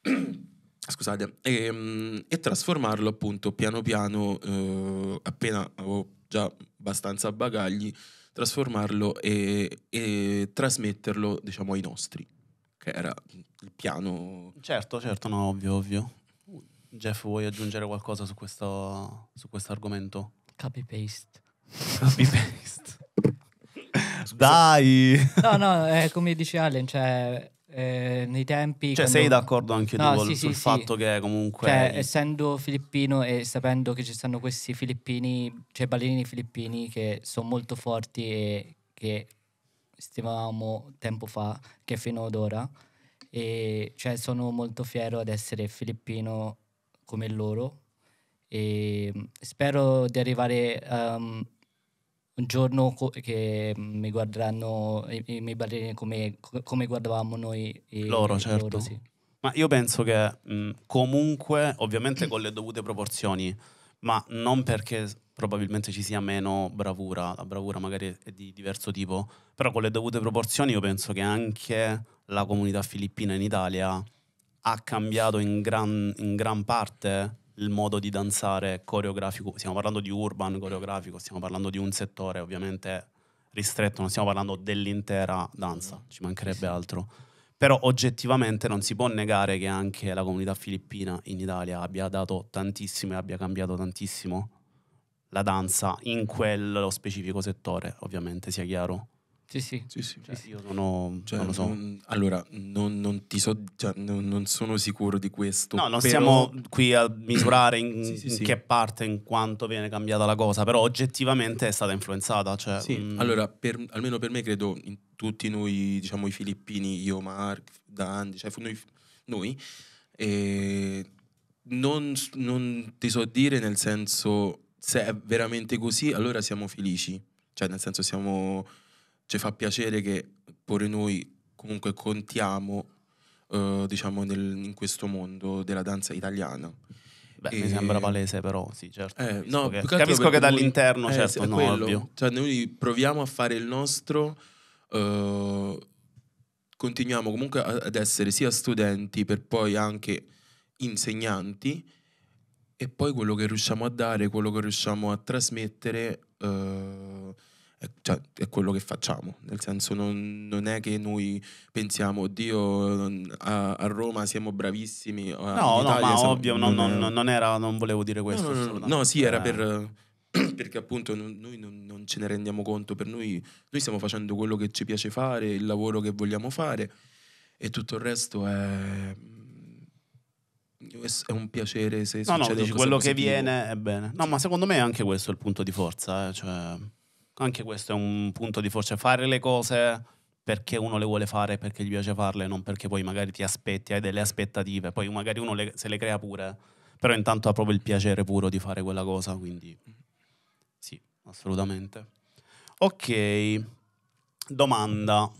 Mm. Scusate, e, ehm, e, trasformarlo appunto piano piano, eh, appena avevo già abbastanza bagagli, trasformarlo e, e trasmetterlo diciamo, ai nostri, che era il piano. Certo, certo, no, ovvio, ovvio. Jeff, vuoi aggiungere qualcosa su questo, su questo argomento? Copy paste. Copy paste. Dai! No, no, è come dice Allen, cioè, eh, nei tempi... Cioè quando... sei d'accordo anche no, tu sì, col, sì, sul sì. fatto che comunque... Cioè, essendo filippino e sapendo che ci sono questi filippini, cioè ballerini filippini che sono molto forti e che stimavamo tempo fa, che fino ad ora, e cioè sono molto fiero ad essere filippino come loro e spero di arrivare... Um, un giorno co- che mi guarderanno i, i miei ballerini come, come, guardavamo noi. E, loro, certo. Loro, sì. Ma io penso che mh, comunque, ovviamente con le dovute proporzioni, ma non perché probabilmente ci sia meno bravura, la bravura magari è di diverso tipo, però con le dovute proporzioni io penso che anche la comunità filippina in Italia ha cambiato in gran, in gran parte il modo di danzare coreografico, stiamo parlando di urban coreografico, stiamo parlando di un settore ovviamente ristretto, non stiamo parlando dell'intera danza, ci mancherebbe altro. Però oggettivamente non si può negare che anche la comunità filippina in Italia abbia dato tantissimo e abbia cambiato tantissimo la danza in quello specifico settore, ovviamente sia chiaro. Sì, sì. sì, sì. Cioè, io non, cioè, ho, cioè, non lo so. Non, allora, non, non, ti so, cioè, non, sono sicuro di questo. No, non però... siamo qui a misurare in, sì, sì, in che parte, in quanto viene cambiata la cosa, però oggettivamente è stata influenzata. Cioè, sì, mh... Mm. allora, per, almeno per me credo, in tutti noi, diciamo i filippini, io, Mark, Dan, cioè noi, noi eh, non ti so dire nel senso se è veramente così, allora siamo felici. Cioè, nel senso siamo ci fa piacere che pure noi comunque contiamo eh, diciamo nel, in questo mondo della danza italiana. Beh, e... mi sembra palese però, sì, certo. Eh, no, che, capisco che dall'interno, eh, certo, no, quello, ovvio. Cioè noi proviamo a fare il nostro, eh, continuiamo comunque ad essere sia studenti per poi anche insegnanti e poi quello che riusciamo a dare, quello che riusciamo a trasmettere... Eh, cioè, è quello che facciamo, nel senso non, non è che noi pensiamo, oddio, a, a Roma siamo bravissimi. no, no, ma siamo... ovvio, non, non, non, era, non volevo dire questo. No, no, no sì, era eh. per... Perché appunto noi non, ce ne rendiamo conto, per noi, noi stiamo facendo quello che ci piace fare, il lavoro che vogliamo fare e tutto il resto è, mm, è un piacere se no, succede no, dici, quello positivo. che viene è bene. No, ma secondo me è anche questo il punto di forza, eh, cioè anche questo è un punto di forza, fare le cose perché uno le vuole fare, perché gli piace farle, non perché poi magari ti aspetti, hai delle aspettative, poi magari uno le, se le crea pure, però intanto ha proprio il piacere puro di fare quella cosa, quindi sì, assolutamente. Ok, domanda.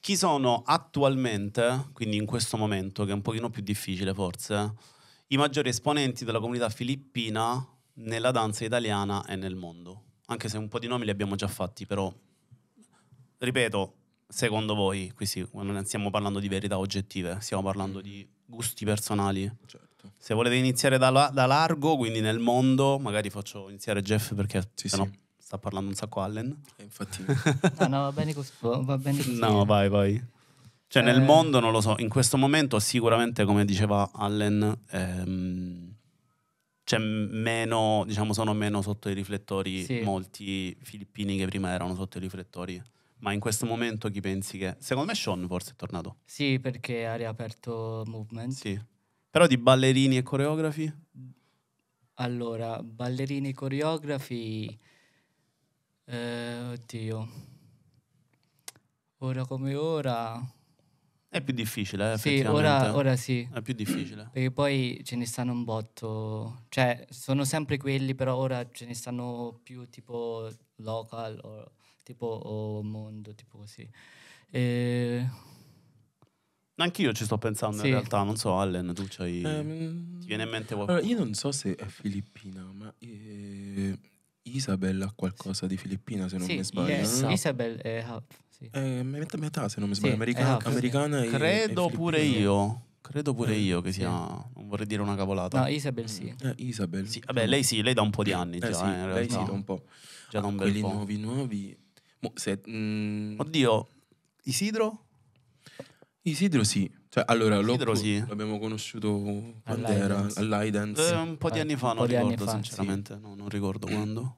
Chi sono attualmente, quindi in questo momento, che è un pochino più difficile forse, i maggiori esponenti della comunità filippina nella danza italiana e nel mondo? anche se un po' di nomi li abbiamo già fatti, però ripeto, secondo voi, qui sì, non stiamo parlando di verità oggettive, stiamo parlando mm. di gusti personali. Certo. Se volete iniziare da, da, largo, quindi nel mondo, magari faccio iniziare Jeff perché sì, sennò sì. sta parlando un sacco Allen. Eh, infatti. no, no, va bene così. Va bene così. No, vai, vai. Cioè eh... nel mondo non lo so, in questo momento sicuramente come diceva Allen... Ehm, c'è cioè, meno, diciamo, sono meno sotto i riflettori sì. molti filippini che prima erano sotto i riflettori. Ma in questo momento chi pensi che... Secondo me Sean forse è tornato. Sì, perché ha riaperto Movement. Sì. Però di ballerini e coreografi? Allora, ballerini e coreografi... Eh, oddio. Ora come ora... È più difficile, eh, Sì, ora, ora sì. È più difficile. Perché poi ce ne stanno un botto. Cioè, sono sempre quelli, però ora ce ne stanno più tipo local o tipo o mondo, tipo così. E... Anch'io ci sto pensando Sì. in realtà, non so Allen, tu c'hai... Ehm, ti viene in mente qualcosa? allora, io non so se è filippina, ma eh, Isabel ha qualcosa di filippina se non Sì, mi sbaglio. yes, no? Isabel è... Sì. Eh, è metà metà, ah, se non mi sbaglio, esatto, sì, americana, americana sì. e Credo e pure io. Credo pure eh, io che sia. Non vorrei dire una cavolata. No, Isabel sì. Mm. Eh, Isabel. Sì, vabbè, lei sì, lei da un po' di eh, anni. Eh, già, sì, eh, in realtà. sì, da un po'. Già ah, da un bel po'. nuovi, nuovi. Mo, se, mm... Oddio, Isidro? Isidro sì. Cioè, allora, Isidro, sì. l'abbiamo conosciuto quando era all'Aidance. Eh, un po' di anni fa, non ricordo fa, sinceramente. Sì. No, non ricordo quando.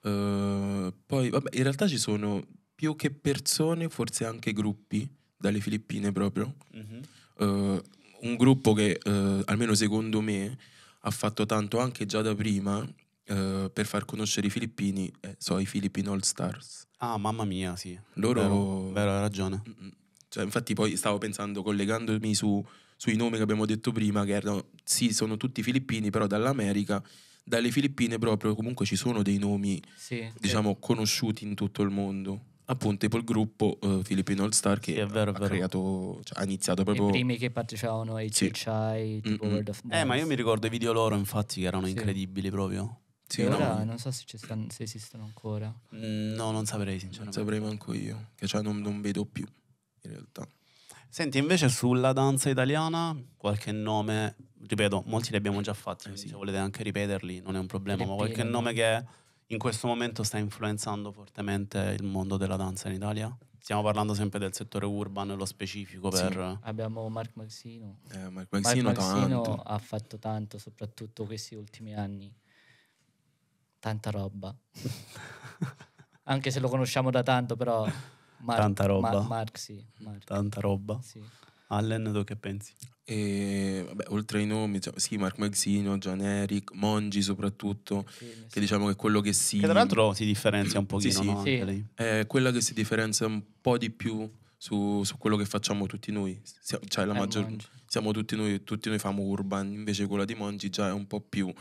Uh, poi, vabbè, in realtà ci sono più che persone, forse anche gruppi, dalle Filippine proprio. Mm-hmm. Uh, un gruppo che, uh, almeno secondo me, ha fatto tanto anche già da prima uh, per far conoscere i filippini, eh, so, i Filippine All Stars. Ah, mamma mia, sì. Loro... Vero, hai ragione. Mm, mm. Cioè, infatti poi stavo pensando, collegandomi su, sui nomi che abbiamo detto prima, che erano, sì, sono tutti filippini, però dall'America dalle Filippine proprio comunque ci sono dei nomi sì, diciamo sì. conosciuti in tutto il mondo appunto tipo il gruppo uh, eh, Filipino All Star che sì, vero, ha, creato, cioè, ha iniziato proprio... I primi che partecipavano ai sì. CCI, World of Dance. Eh, ma io mi ricordo i video loro infatti che erano sì. incredibili proprio. Sì, e ora no? non so se, stanno, se esistono ancora. Mm, no, non saprei sinceramente. Non saprei manco io, che cioè non, non vedo più in realtà. Senti, invece sulla danza italiana, qualche nome, ripeto, molti li abbiamo già fatti, eh, sì. se volete anche ripeterli, non è un problema, ma qualche nome che in questo momento sta influenzando fortemente il mondo della danza in Italia? Stiamo parlando sempre del settore urban nello specifico per... Sì, abbiamo Mark Maxino. Eh, Mark Maxino, Mark Maxino ha fatto tanto, soprattutto questi ultimi anni. Tanta roba. Anche se lo conosciamo da tanto, però... Mark, Tanta roba. Ma, Mark, sì. Mark. Tanta roba. Sì. Allen tu che pensi? E, vabbè, oltre ai nomi, cioè, sì, Mark Maxino, John Eric, Mongi soprattutto, sì, sì. che diciamo che è quello che si... Che tra l'altro si differenzia un pochino, sì, no? sì. È quella che si differenzia un po' di più su, su quello che facciamo tutti noi, cioè, la eh, maggior... siamo tutti noi, tutti noi famo urban, invece quella di Mongi già è un po' più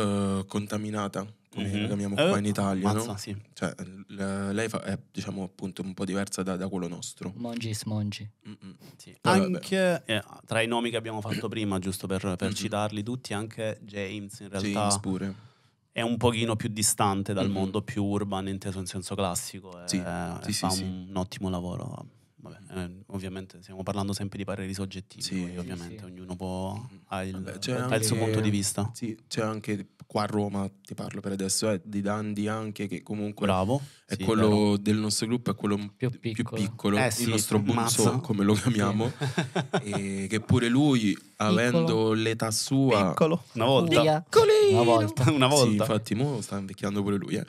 eh, contaminata, come mm-hmm. la chiamiamo eh, qua in Italia. Mazza, no? sì. cioè, l- lei fa- è diciamo appunto un po' diversa da, da quello nostro. Mongi smongi. Sì. Anche eh, tra i nomi che abbiamo fatto prima, giusto per, per mm-hmm. citarli tutti, anche James in realtà. James pure è un pochino più distante dal mm-hmm. mondo più urban inteso in senso classico eh, e sì, fa sì, un, un, ottimo lavoro Vabbè, eh, ovviamente stiamo parlando sempre di pareri soggettivi, sì, poi, ovviamente sì, ognuno può, ha, il, Vabbè, ha anche, il, suo punto di vista. Sì, c'è anche qua a Roma, ti parlo per adesso, eh, di Dandi anche che comunque Bravo, è quello però. del nostro gruppo, è quello più piccolo, più piccolo eh, il nostro Bunzo come lo chiamiamo, e che pure lui avendo l'età sua piccolo una volta piccolino una volta, una volta. Sì, infatti mo sta invecchiando pure lui eh.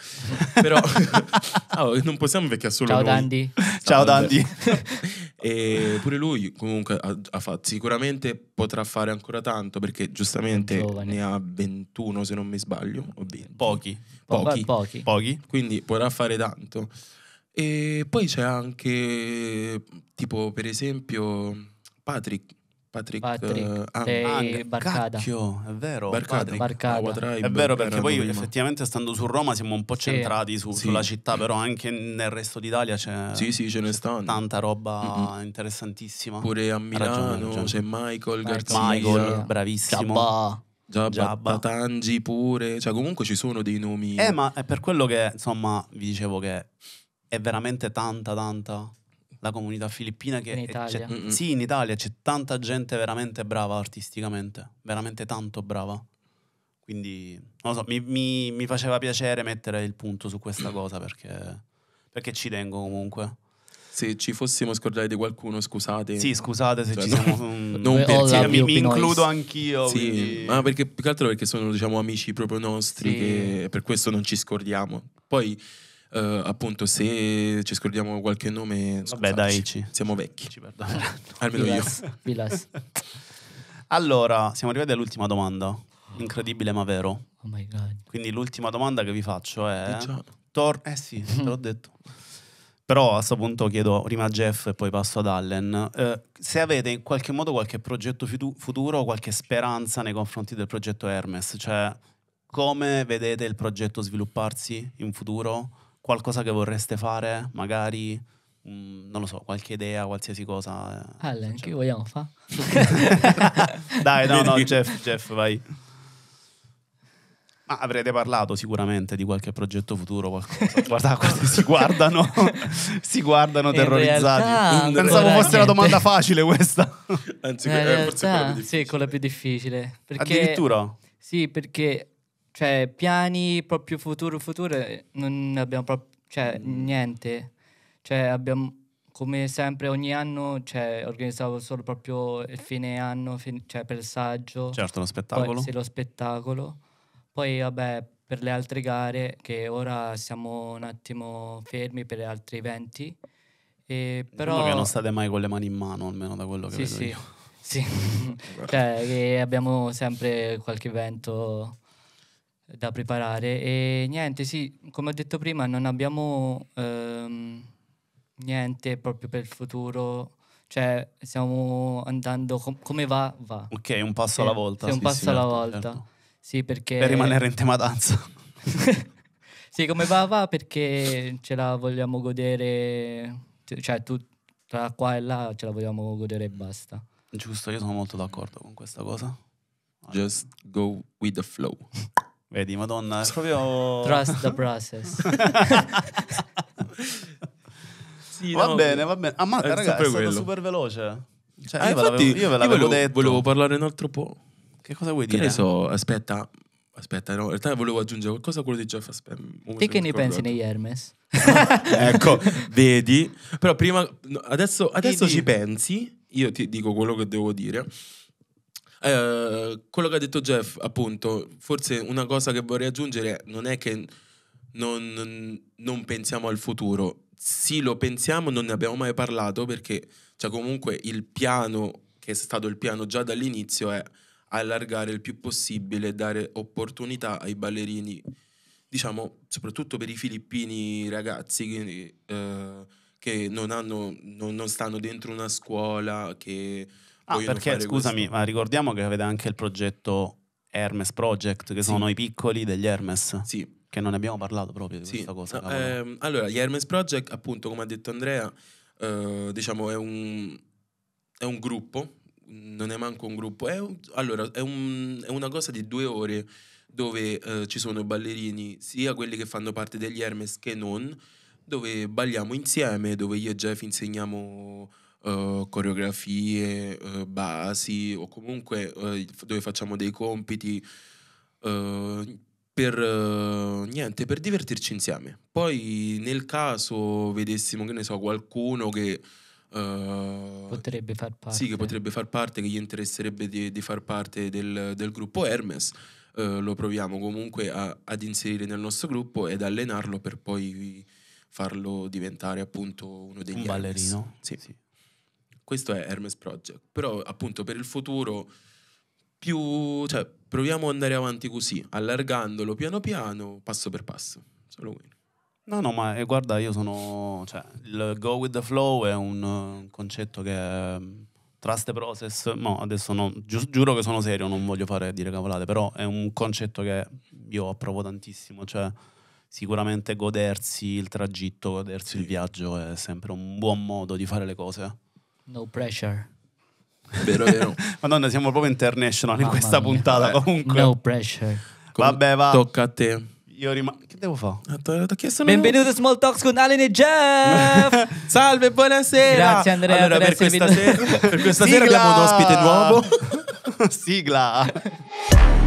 però oh, non possiamo invecchiare solo ciao noi. Dandy ciao, ciao Dandy e pure lui comunque ha, ha, fatto sicuramente potrà fare ancora tanto perché giustamente ne ha 21 se non mi sbaglio pochi. Pochi. pochi pochi quindi potrà fare tanto e poi c'è anche tipo per esempio Patrick Patrick, Patrick ah, ah, Barcada. Cacchio, è vero. Barcada. Ah, Barcada. Ah, è vero perché poi io, effettivamente stando su Roma siamo un po' centrati sì. Su, sì. sulla città, però anche nel resto d'Italia c'è, sì, sì, ce ne tanta roba mm-hmm. interessantissima. Pure a Milano ragione, c'è Michael, Michael Garzia. Michael, bravissimo. Gabba. Già, Giabba. Tangi pure, cioè comunque ci sono dei nomi. Eh, ma è per quello che, insomma, vi dicevo che è veramente tanta, tanta la comunità filippina che in Italia. C'è, mm, mm. sì, in Italia c'è tanta gente veramente brava artisticamente, veramente tanto brava. Quindi non so, mi, mi, mi faceva piacere mettere il punto su questa cosa perché, perché ci tengo comunque se ci fossimo scordati di qualcuno, scusate. Sì, scusate se cioè, ci siamo. non, non per sì, mi, mi includo anch'io. Sì, quindi... ma perché più che altro perché sono diciamo amici proprio nostri sì. che per questo non ci scordiamo. Poi Uh, appunto, se ci scordiamo qualche nome, Vabbè, dai, ci. siamo vecchi. Ci Almeno Bilas, io. Bilas. allora, siamo arrivati all'ultima domanda. Incredibile ma vero. Oh Quindi l'ultima domanda che vi faccio è... Eh già. Tor- eh sì, te l'ho detto. Però a questo punto chiedo prima a Jeff e poi passo ad Allen. Eh, se avete in qualche modo qualche progetto fitu- futuro, qualche speranza nei confronti del progetto Hermes, cioè come vedete il progetto svilupparsi in futuro? qualcosa che vorreste fare, magari mm, non lo so, qualche idea, qualsiasi cosa. Eh, Allen, che vogliamo fare? Dai, no, no, Jeff, Jeff, vai. Ma avrete parlato sicuramente di qualche progetto futuro, qualcosa. Guarda, guarda si guardano, si guardano terrorizzati. Realtà, Pensavo fosse una domanda facile questa. Anzi, realtà, eh, forse quella più difficile. Sì, quella più difficile. Perché, Addirittura? Sì, perché cioè, piani proprio futuro, futuro, eh, non abbiamo proprio, cioè, mm. niente. Cioè, abbiamo, come sempre, ogni anno, cioè, organizzavo solo proprio il fine anno, fin, cioè, per il saggio. Certo, lo spettacolo. Poi, sì, lo spettacolo. Poi, vabbè, per le altre gare, che ora siamo un attimo fermi per altri eventi. E però... Diciamo non state mai con le mani in mano, almeno da quello che sì, vedo sì. io. Sì, cioè, abbiamo sempre qualche evento da preparare e niente, sì, come ho detto prima non abbiamo ehm, niente proprio per il futuro, cioè stiamo andando com- come va, va. Ok, un passo sì, alla volta. Sì, un sì, passo alla certo, volta. Certo. Sì, perché... Per rimanere in tema danza. sì, come va, va perché ce la vogliamo godere, cioè tu, tra qua e là ce la vogliamo godere e basta. Giusto, io sono molto d'accordo con questa cosa. Just go with the flow. Vedi, madonna, è proprio... Trust the process. sì, va no, bene, va bene. Ah, ma raga, è stato quello. super veloce. Cioè, ah, io, infatti, io ve l'avevo io volevo, detto. Volevo parlare un altro po'. Che cosa vuoi che dire? Che ne so, aspetta, aspetta, no, in realtà volevo aggiungere qualcosa a quello di Jeff. Aspetta, e che ne pensi negli Hermes? ecco, vedi. Però prima, adesso, adesso ci pensi, io ti dico quello che devo dire. Eh, quello che ha detto Jeff, appunto, forse una cosa che vorrei aggiungere non è che non, non pensiamo al futuro. Sì, lo pensiamo, non ne abbiamo mai parlato perché cioè, comunque il piano, che è stato il piano già dall'inizio, è allargare il più possibile, dare opportunità ai ballerini, diciamo, soprattutto per i filippini ragazzi che, eh, che non, hanno, non, non stanno dentro una scuola, che Ah, perché scusami, questo. ma ricordiamo che avete anche il progetto Hermes Project, che sì. sono i piccoli degli Hermes. Sì. Che non abbiamo parlato proprio di sì. questa cosa. No, ehm, allora, gli Hermes Project, appunto, come ha detto Andrea, eh, diciamo è un, è un, gruppo, non è manco un gruppo, è, un, allora, è, un, è una cosa di due ore dove eh, ci sono ballerini, sia quelli che fanno parte degli Hermes che non, dove balliamo insieme, dove io e Jeff insegniamo uh, coreografie, uh, basi o comunque uh, dove facciamo dei compiti per niente, per divertirci insieme. Poi nel caso vedessimo che ne so qualcuno che potrebbe far parte. Sì, che potrebbe far parte, che gli interesserebbe di, di far parte del, del gruppo Hermes. lo proviamo comunque a, ad inserire nel nostro gruppo ed allenarlo per poi farlo diventare appunto uno degli un ballerino. Sì. sì questo è Hermes Project. Però appunto per il futuro più, cioè, proviamo ad andare avanti così, allargandolo piano piano, passo per passo. Solo quello. No, no, ma eh, guarda, io sono... Cioè, il go with the flow è un, eh, concetto che... Mm, trust the process, no, adesso no, gi- giuro che sono serio, non voglio fare dire cavolate, però è un concetto che io approvo tantissimo, cioè sicuramente godersi il tragitto, godersi sì. il viaggio è sempre un buon modo di fare le cose No pressure. Vero, vero. Madonna, siamo proprio international Mamma in questa mia. puntata comunque. No pressure. Vabbè, va. Tocca a te. Io rimango. Che devo fare? Ah, t'ho chiesto Benvenuti a Small Talks con Allen e Jeff. Salve, buonasera. Grazie, Andrea, Allora, per per, questa sera, per questa sera Sigla! abbiamo un ospite nuovo. Sigla.